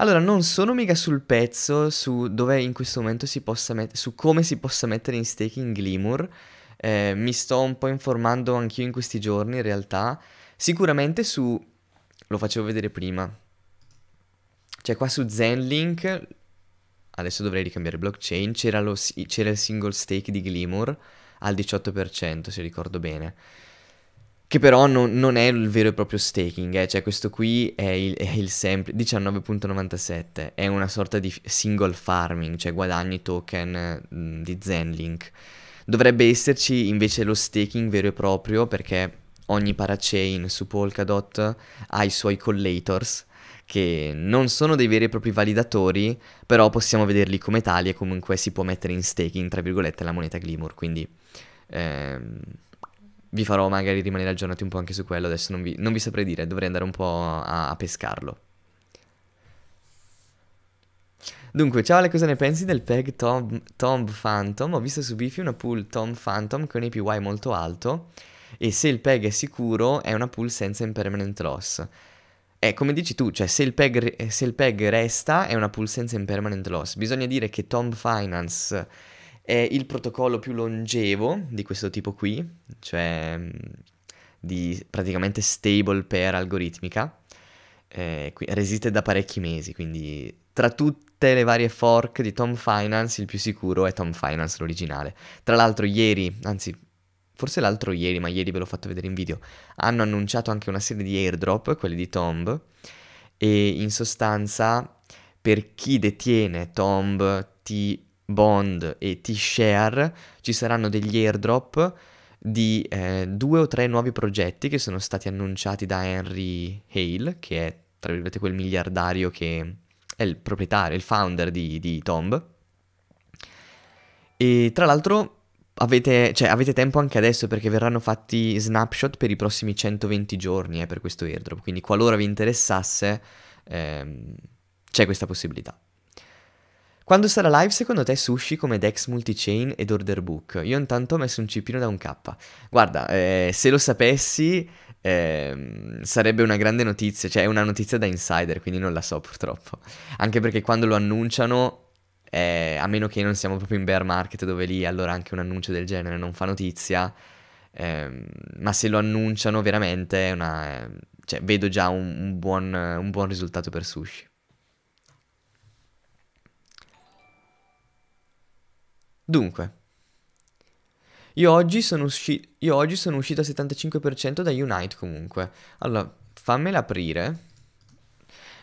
Allora, non sono mica sul pezzo su dove in questo momento si possa mettere, su come si possa mettere in staking Glimur. Eh, mi sto un po' informando anch'io in questi giorni, in realtà. Sicuramente su... lo facevo vedere prima. Cioè qua su Zenlink, adesso dovrei ricambiare blockchain, c'era, lo, c'era il single stake di Glimur al 18%, se ricordo bene. Che però non, non, è il vero e proprio staking, eh? cioè questo qui è il, è il sempre 19.97, è una sorta di single farming, cioè guadagni token mm, di Zenlink. Dovrebbe esserci invece lo staking vero e proprio perché ogni parachain su Polkadot ha i suoi collators che non sono dei veri e propri validatori, però possiamo vederli come tali e comunque si può mettere in staking, tra virgolette, la moneta Glimmer, quindi... Ehm vi farò magari rimanere aggiornati un po' anche su quello, adesso non vi, non vi saprei dire, dovrei andare un po' a, a pescarlo. Dunque, ciao Ale, cosa ne pensi del peg Tom, Tom Phantom? Ho visto su Bifi una pool Tom Phantom con APY molto alto e se il peg è sicuro è una pool senza impermanent loss. E eh, come dici tu, cioè se il, peg, se il peg resta è una pool senza impermanent loss. Bisogna dire che Tom Finance è il protocollo più longevo di questo tipo qui, cioè mm, di praticamente stable per algoritmica. Eh, qui, resiste da parecchi mesi, quindi tra tutte le varie fork di Tom Finance il più sicuro è Tom Finance l'originale. Tra l'altro ieri, anzi forse l'altro ieri, ma ieri ve l'ho fatto vedere in video, hanno annunciato anche una serie di airdrop, quelli di Tomb, e in sostanza per chi detiene Tomb, T Bond e T-Share ci saranno degli airdrop di eh, due o tre nuovi progetti che sono stati annunciati da Henry Hale, che è tra virgolette quel miliardario che è il proprietario, il founder di, di Tomb. E tra l'altro avete, cioè, avete, tempo anche adesso perché verranno fatti snapshot per i prossimi 120 giorni eh, per questo airdrop, quindi qualora vi interessasse ehm, c'è questa possibilità. Quando sarà live, secondo te sushi come Dex Multichain ed Order Book? Io intanto ho messo un cipino da un K. Guarda, eh, se lo sapessi eh, sarebbe una grande notizia, cioè è una notizia da insider, quindi non la so purtroppo. Anche perché quando lo annunciano, eh, a meno che non siamo proprio in bear market dove lì allora anche un annuncio del genere non fa notizia, ehm, ma se lo annunciano veramente una, eh, cioè, vedo già un, un, buon, un buon risultato per sushi. Dunque, io oggi sono, usci- io oggi sono uscito al 75% da Unite comunque. Allora, fammela aprire.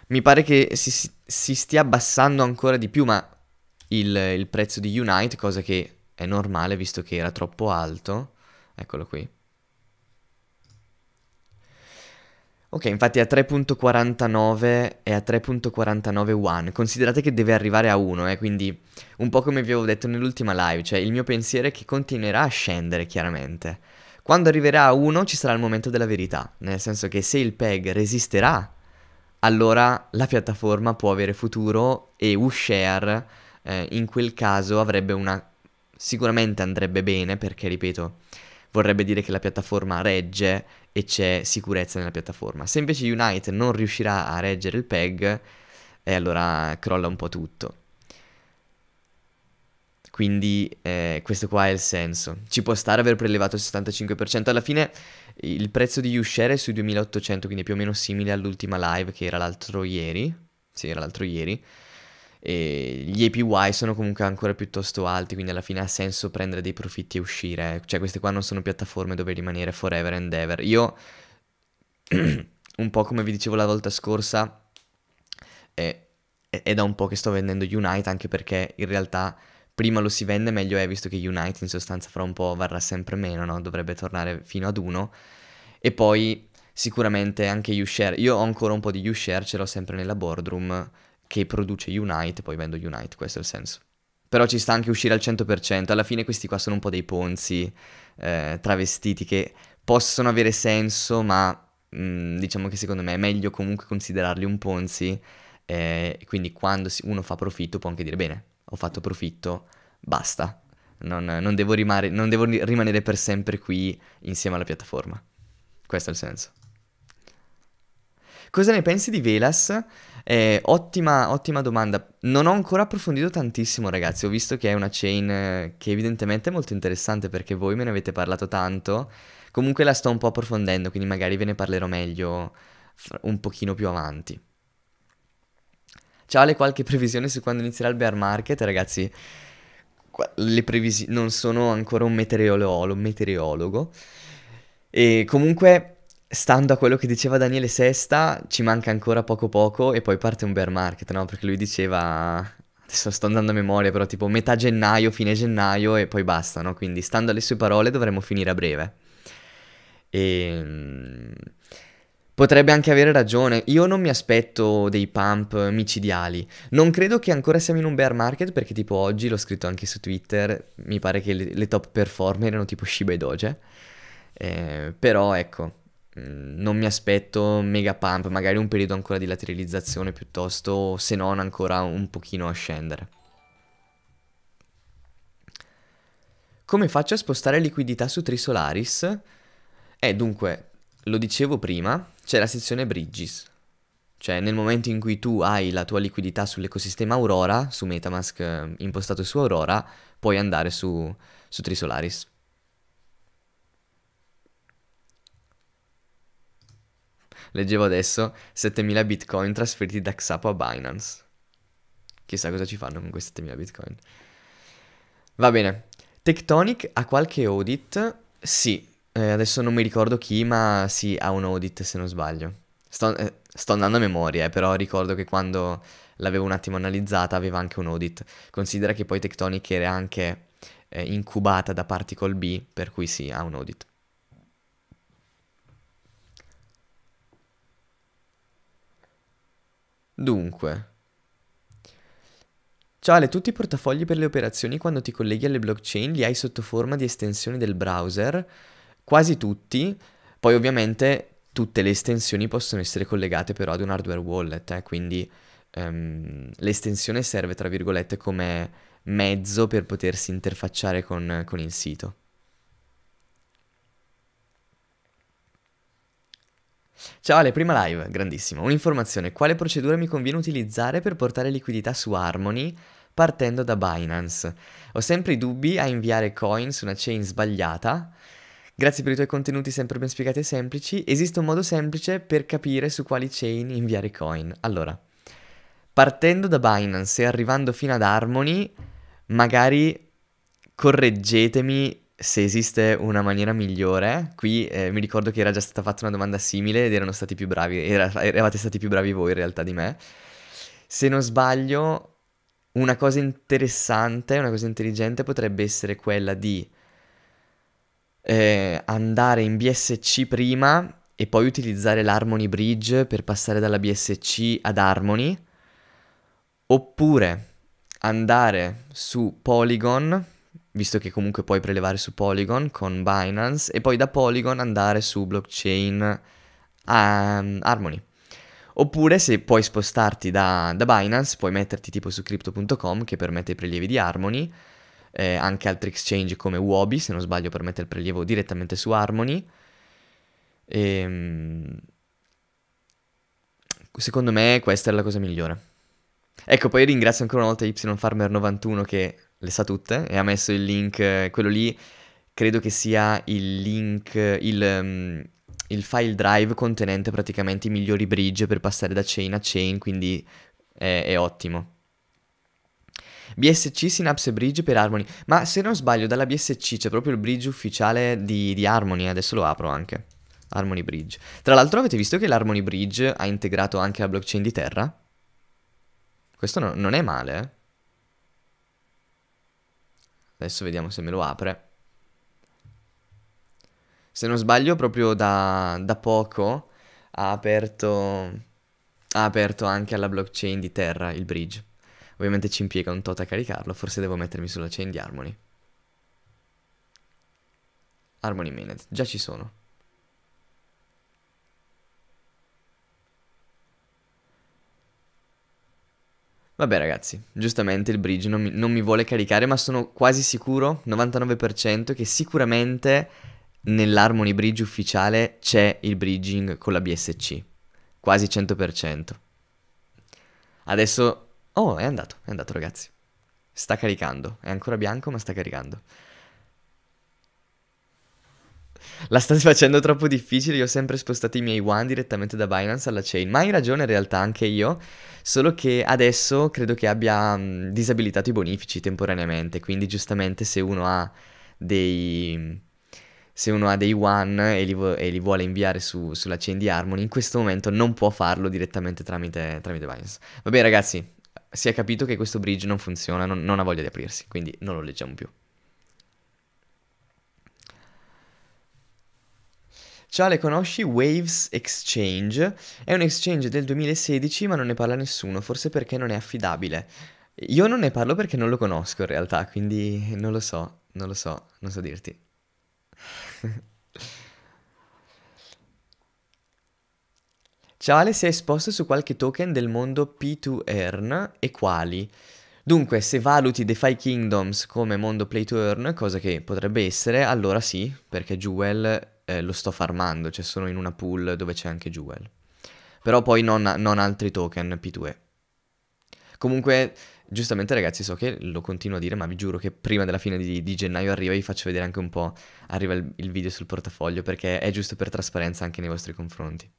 Mi pare che si, si stia abbassando ancora di più, ma il, il prezzo di Unite, cosa che è normale visto che era troppo alto. Eccolo qui. Ok, infatti è a 3.49 e a 3.49 one. Considerate che deve arrivare a 1, eh, quindi un po' come vi avevo detto nell'ultima live, cioè il mio pensiero è che continuerà a scendere chiaramente. Quando arriverà a 1 ci sarà il momento della verità, nel senso che se il PEG resisterà, allora la piattaforma può avere futuro e Ushare eh, in quel caso avrebbe una... sicuramente andrebbe bene perché, ripeto, vorrebbe dire che la piattaforma regge e c'è sicurezza nella piattaforma. Se invece Unite non riuscirà a reggere il peg, eh, allora crolla un po' tutto. Quindi eh, questo qua è il senso. Ci può stare aver prelevato il 75%. Alla fine il prezzo di Ushare è sui 2800, quindi più o meno simile all'ultima live che era l'altro ieri. Sì, era l'altro ieri e gli APY sono comunque ancora piuttosto alti, quindi alla fine ha senso prendere dei profitti e uscire. Cioè queste qua non sono piattaforme dove rimanere forever and ever. Io, un po' come vi dicevo la volta scorsa, è, è, è da un po' che sto vendendo Unite, anche perché in realtà prima lo si vende meglio è, visto che Unite in sostanza fra un po' varrà sempre meno, no? dovrebbe tornare fino ad uno. E poi sicuramente anche YouShare, io ho ancora un po' di YouShare, ce l'ho sempre nella boardroom che produce Unite, poi vendo Unite, questo è il senso. Però ci sta anche uscire al 100%, alla fine questi qua sono un po' dei ponzi eh, travestiti che possono avere senso, ma mh, mm, diciamo che secondo me è meglio comunque considerarli un ponzi, eh, quindi quando uno fa profitto può anche dire bene, ho fatto profitto, basta, non, non, devo, rimare, non devo rimanere per sempre qui insieme alla piattaforma. Questo è il senso. Cosa ne pensi di Velas? Eh, ottima, ottima domanda. Non ho ancora approfondito tantissimo, ragazzi. Ho visto che è una chain eh, che evidentemente è molto interessante perché voi me ne avete parlato tanto. Comunque la sto un po' approfondendo, quindi magari ve ne parlerò meglio un pochino più avanti. Ciao, le qualche previsione su quando inizierà il bear market, ragazzi? Le previsioni non sono ancora un meteorolo- meteorologo. E comunque stando a quello che diceva Daniele Sesta, ci manca ancora poco poco e poi parte un bear market, no? Perché lui diceva, adesso sto andando a memoria, però tipo metà gennaio, fine gennaio e poi basta, no? Quindi stando alle sue parole dovremmo finire a breve. E... Ehm, potrebbe anche avere ragione, io non mi aspetto dei pump micidiali, non credo che ancora siamo in un bear market perché tipo oggi, l'ho scritto anche su Twitter, mi pare che le, le top performer erano tipo Shiba e Doge, eh, però ecco, Mm, non mi aspetto mega pump, magari un periodo ancora di lateralizzazione piuttosto, se non ancora un pochino a scendere. Come faccio a spostare liquidità su Trisolaris? Eh, dunque, lo dicevo prima, c'è la sezione Bridges. Cioè, nel momento in cui tu hai la tua liquidità sull'ecosistema Aurora, su Metamask eh, impostato su Aurora, puoi andare su, su Trisolaris. leggevo adesso, 7000 bitcoin trasferiti da Xapo a Binance. Chissà cosa ci fanno con questi 7000 bitcoin. Va bene. Tectonic ha qualche audit? Sì, eh, adesso non mi ricordo chi, ma sì, ha un audit se non sbaglio. Sto, eh, sto andando a memoria, eh, però ricordo che quando l'avevo un attimo analizzata aveva anche un audit. Considera che poi Tectonic era anche eh, incubata da Particle B, per cui sì, ha un audit. Dunque, Ciale tutti i portafogli per le operazioni quando ti colleghi alle blockchain, li hai sotto forma di estensioni del browser, quasi tutti, poi ovviamente tutte le estensioni possono essere collegate però ad un hardware wallet, eh, quindi um, l'estensione serve tra virgolette come mezzo per potersi interfacciare con, con il sito. Ciao Ale, prima live, grandissimo. Un'informazione, quale procedura mi conviene utilizzare per portare liquidità su Harmony partendo da Binance? Ho sempre i dubbi a inviare coin su una chain sbagliata. Grazie per i tuoi contenuti sempre ben spiegati e semplici. Esiste un modo semplice per capire su quali chain inviare coin. Allora, partendo da Binance e arrivando fino ad Harmony, magari correggetemi se esiste una maniera migliore, qui eh, mi ricordo che era già stata fatta una domanda simile ed erano stati più bravi, era, eravate stati più bravi voi in realtà di me. Se non sbaglio, una cosa interessante, una cosa intelligente potrebbe essere quella di eh, andare in BSC prima e poi utilizzare l'Harmony Bridge per passare dalla BSC ad Harmony, oppure andare su Polygon visto che comunque puoi prelevare su Polygon con Binance e poi da Polygon andare su blockchain um, Harmony. Oppure se puoi spostarti da, da Binance, puoi metterti tipo su crypto.com che permette i prelievi di Harmony, eh, anche altri exchange come Wobi, se non sbaglio permette il prelievo direttamente su Harmony. E, ehm, secondo me questa è la cosa migliore. Ecco, poi ringrazio ancora una volta YFarmer91 che le sa tutte e ha messo il link, quello lì credo che sia il link, il, um, il file drive contenente praticamente i migliori bridge per passare da chain a chain, quindi è, è ottimo. BSC Synapse Bridge per Harmony. Ma se non sbaglio, dalla BSC c'è proprio il bridge ufficiale di, di Harmony. Adesso lo apro anche. Harmony Bridge. Tra l'altro, avete visto che l'Harmony Bridge ha integrato anche la blockchain di Terra? Questo no, non è male, eh? Adesso vediamo se me lo apre. Se non sbaglio, proprio da, da poco ha aperto, ha aperto anche alla blockchain di Terra il bridge. Ovviamente ci impiega un tot a caricarlo, forse devo mettermi sulla chain di Harmony. Harmony Minute, già ci sono. Vabbè ragazzi, giustamente il bridge non mi, non mi, vuole caricare, ma sono quasi sicuro, 99%, che sicuramente nell'Harmony Bridge ufficiale c'è il bridging con la BSC. Quasi 100%. Adesso... Oh, è andato, è andato ragazzi. Sta caricando, è ancora bianco ma sta caricando. La stai facendo troppo difficile, io ho sempre spostato i miei one direttamente da Binance alla chain, ma hai ragione in realtà anche io, solo che adesso credo che abbia mh, mm, disabilitato i bonifici temporaneamente, quindi giustamente se uno ha dei... Se uno ha dei one e li, vo- e li vuole inviare su, sulla chain di Harmony, in questo momento non può farlo direttamente tramite, tramite Binance. Vabbè ragazzi, si è capito che questo bridge non funziona, non, non ha voglia di aprirsi, quindi non lo leggiamo più. Ciao, le conosci? Waves Exchange. È un exchange del 2016 ma non ne parla nessuno, forse perché non è affidabile. Io non ne parlo perché non lo conosco in realtà, quindi non lo so, non lo so, non so dirti. Ciao Ale, sei esposto su qualche token del mondo P2Earn e quali? Dunque, se valuti DeFi Kingdoms come mondo Play to Earn, cosa che potrebbe essere, allora sì, perché Jewel eh, lo sto farmando, cioè sono in una pool dove c'è anche Jewel. Però poi non, non altri token P2. e Comunque, giustamente ragazzi, so che lo continuo a dire, ma vi giuro che prima della fine di, di gennaio arriva, vi faccio vedere anche un po', arriva il, il video sul portafoglio, perché è giusto per trasparenza anche nei vostri confronti.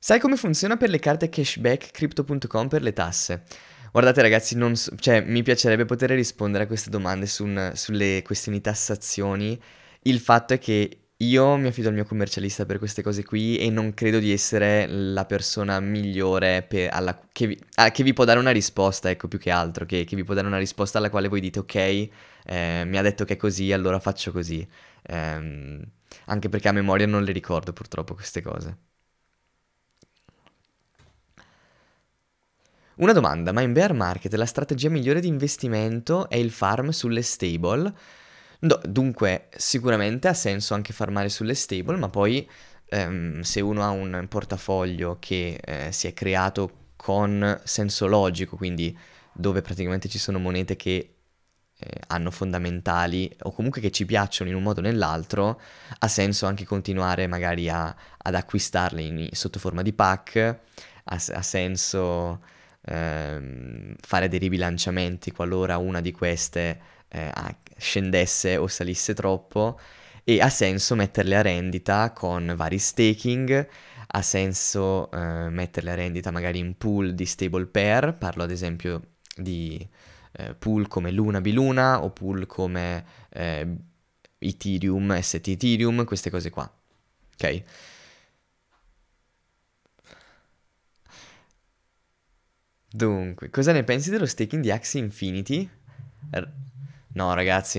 Sai come funziona per le carte cashback crypto.com per le tasse? Guardate ragazzi, so, cioè, mi piacerebbe poter rispondere a queste domande su un, sulle questioni tassazioni. Il fatto è che io mi affido al mio commercialista per queste cose qui e non credo di essere la persona migliore per, alla, che, vi, a, che, vi, può dare una risposta, ecco più che altro, che, che, vi può dare una risposta alla quale voi dite ok, eh, mi ha detto che è così, allora faccio così. Eh, anche perché a memoria non le ricordo purtroppo queste cose. Una domanda, ma in bear market la strategia migliore di investimento è il farm sulle stable? No, dunque, sicuramente ha senso anche farmare sulle stable, ma poi ehm, se uno ha un portafoglio che eh, si è creato con senso logico, quindi dove praticamente ci sono monete che eh, hanno fondamentali o comunque che ci piacciono in un modo o nell'altro, ha senso anche continuare magari a, ad acquistarle in, sotto forma di pack, ha, ha senso ehm, fare dei ribilanciamenti qualora una di queste eh, scendesse o salisse troppo e ha senso metterle a rendita con vari staking, ha senso eh, metterle a rendita magari in pool di stable pair, parlo ad esempio di eh, pool come Luna Biluna o pool come eh, Ethereum, ST Ethereum, queste cose qua. Ok? Dunque, cosa ne pensi dello staking di Axie Infinity? Er- no, ragazzi.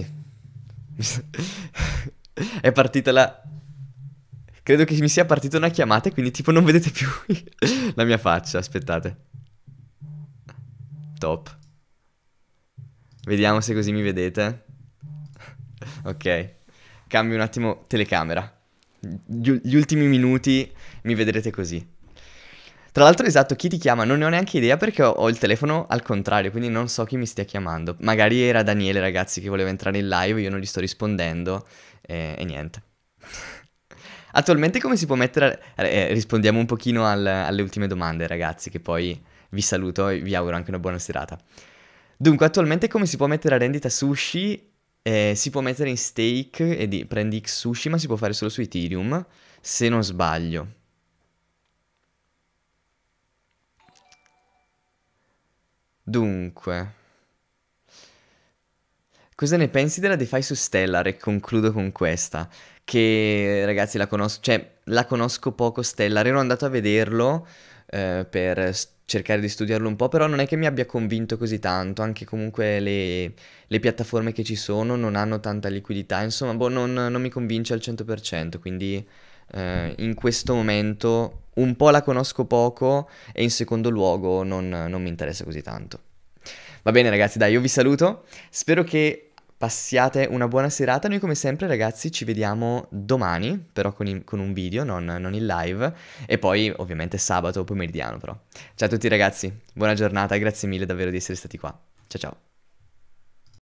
È partita la... Credo che mi sia partita una chiamata, quindi tipo non vedete più la mia faccia, aspettate. Top. Vediamo se così mi vedete. ok. Cambio un attimo telecamera. Gli, gli ultimi minuti mi vedrete così. Tra l'altro, esatto, chi ti chiama non ne ho neanche idea perché ho, ho il telefono al contrario, quindi non so chi mi stia chiamando. Magari era Daniele, ragazzi, che voleva entrare in live, io non gli sto rispondendo e, e niente. Attualmente come si può mettere... A... Eh, eh, rispondiamo un pochino al, alle ultime domande, ragazzi, che poi vi saluto e vi auguro anche una buona serata. Dunque, attualmente come si può mettere a rendita sushi? Eh, si può mettere in stake e di, prendi X sushi, ma si può fare solo su Ethereum, se non sbaglio. Dunque, cosa ne pensi della DeFi su Stellar? E concludo con questa, che ragazzi la conosco, cioè la conosco poco Stellar, ero andato a vederlo eh, per cercare di studiarlo un po', però non è che mi abbia convinto così tanto, anche comunque le, le piattaforme che ci sono non hanno tanta liquidità, insomma, boh, non, non mi convince al 100%, quindi eh, in questo momento un po' la conosco poco e in secondo luogo non, non mi interessa così tanto. Va bene ragazzi, dai, io vi saluto, spero che passiate una buona serata, noi come sempre ragazzi ci vediamo domani, però con, in, con un video, non, non in live, e poi ovviamente sabato pomeridiano però. Ciao a tutti ragazzi, buona giornata, grazie mille davvero di essere stati qua, ciao ciao.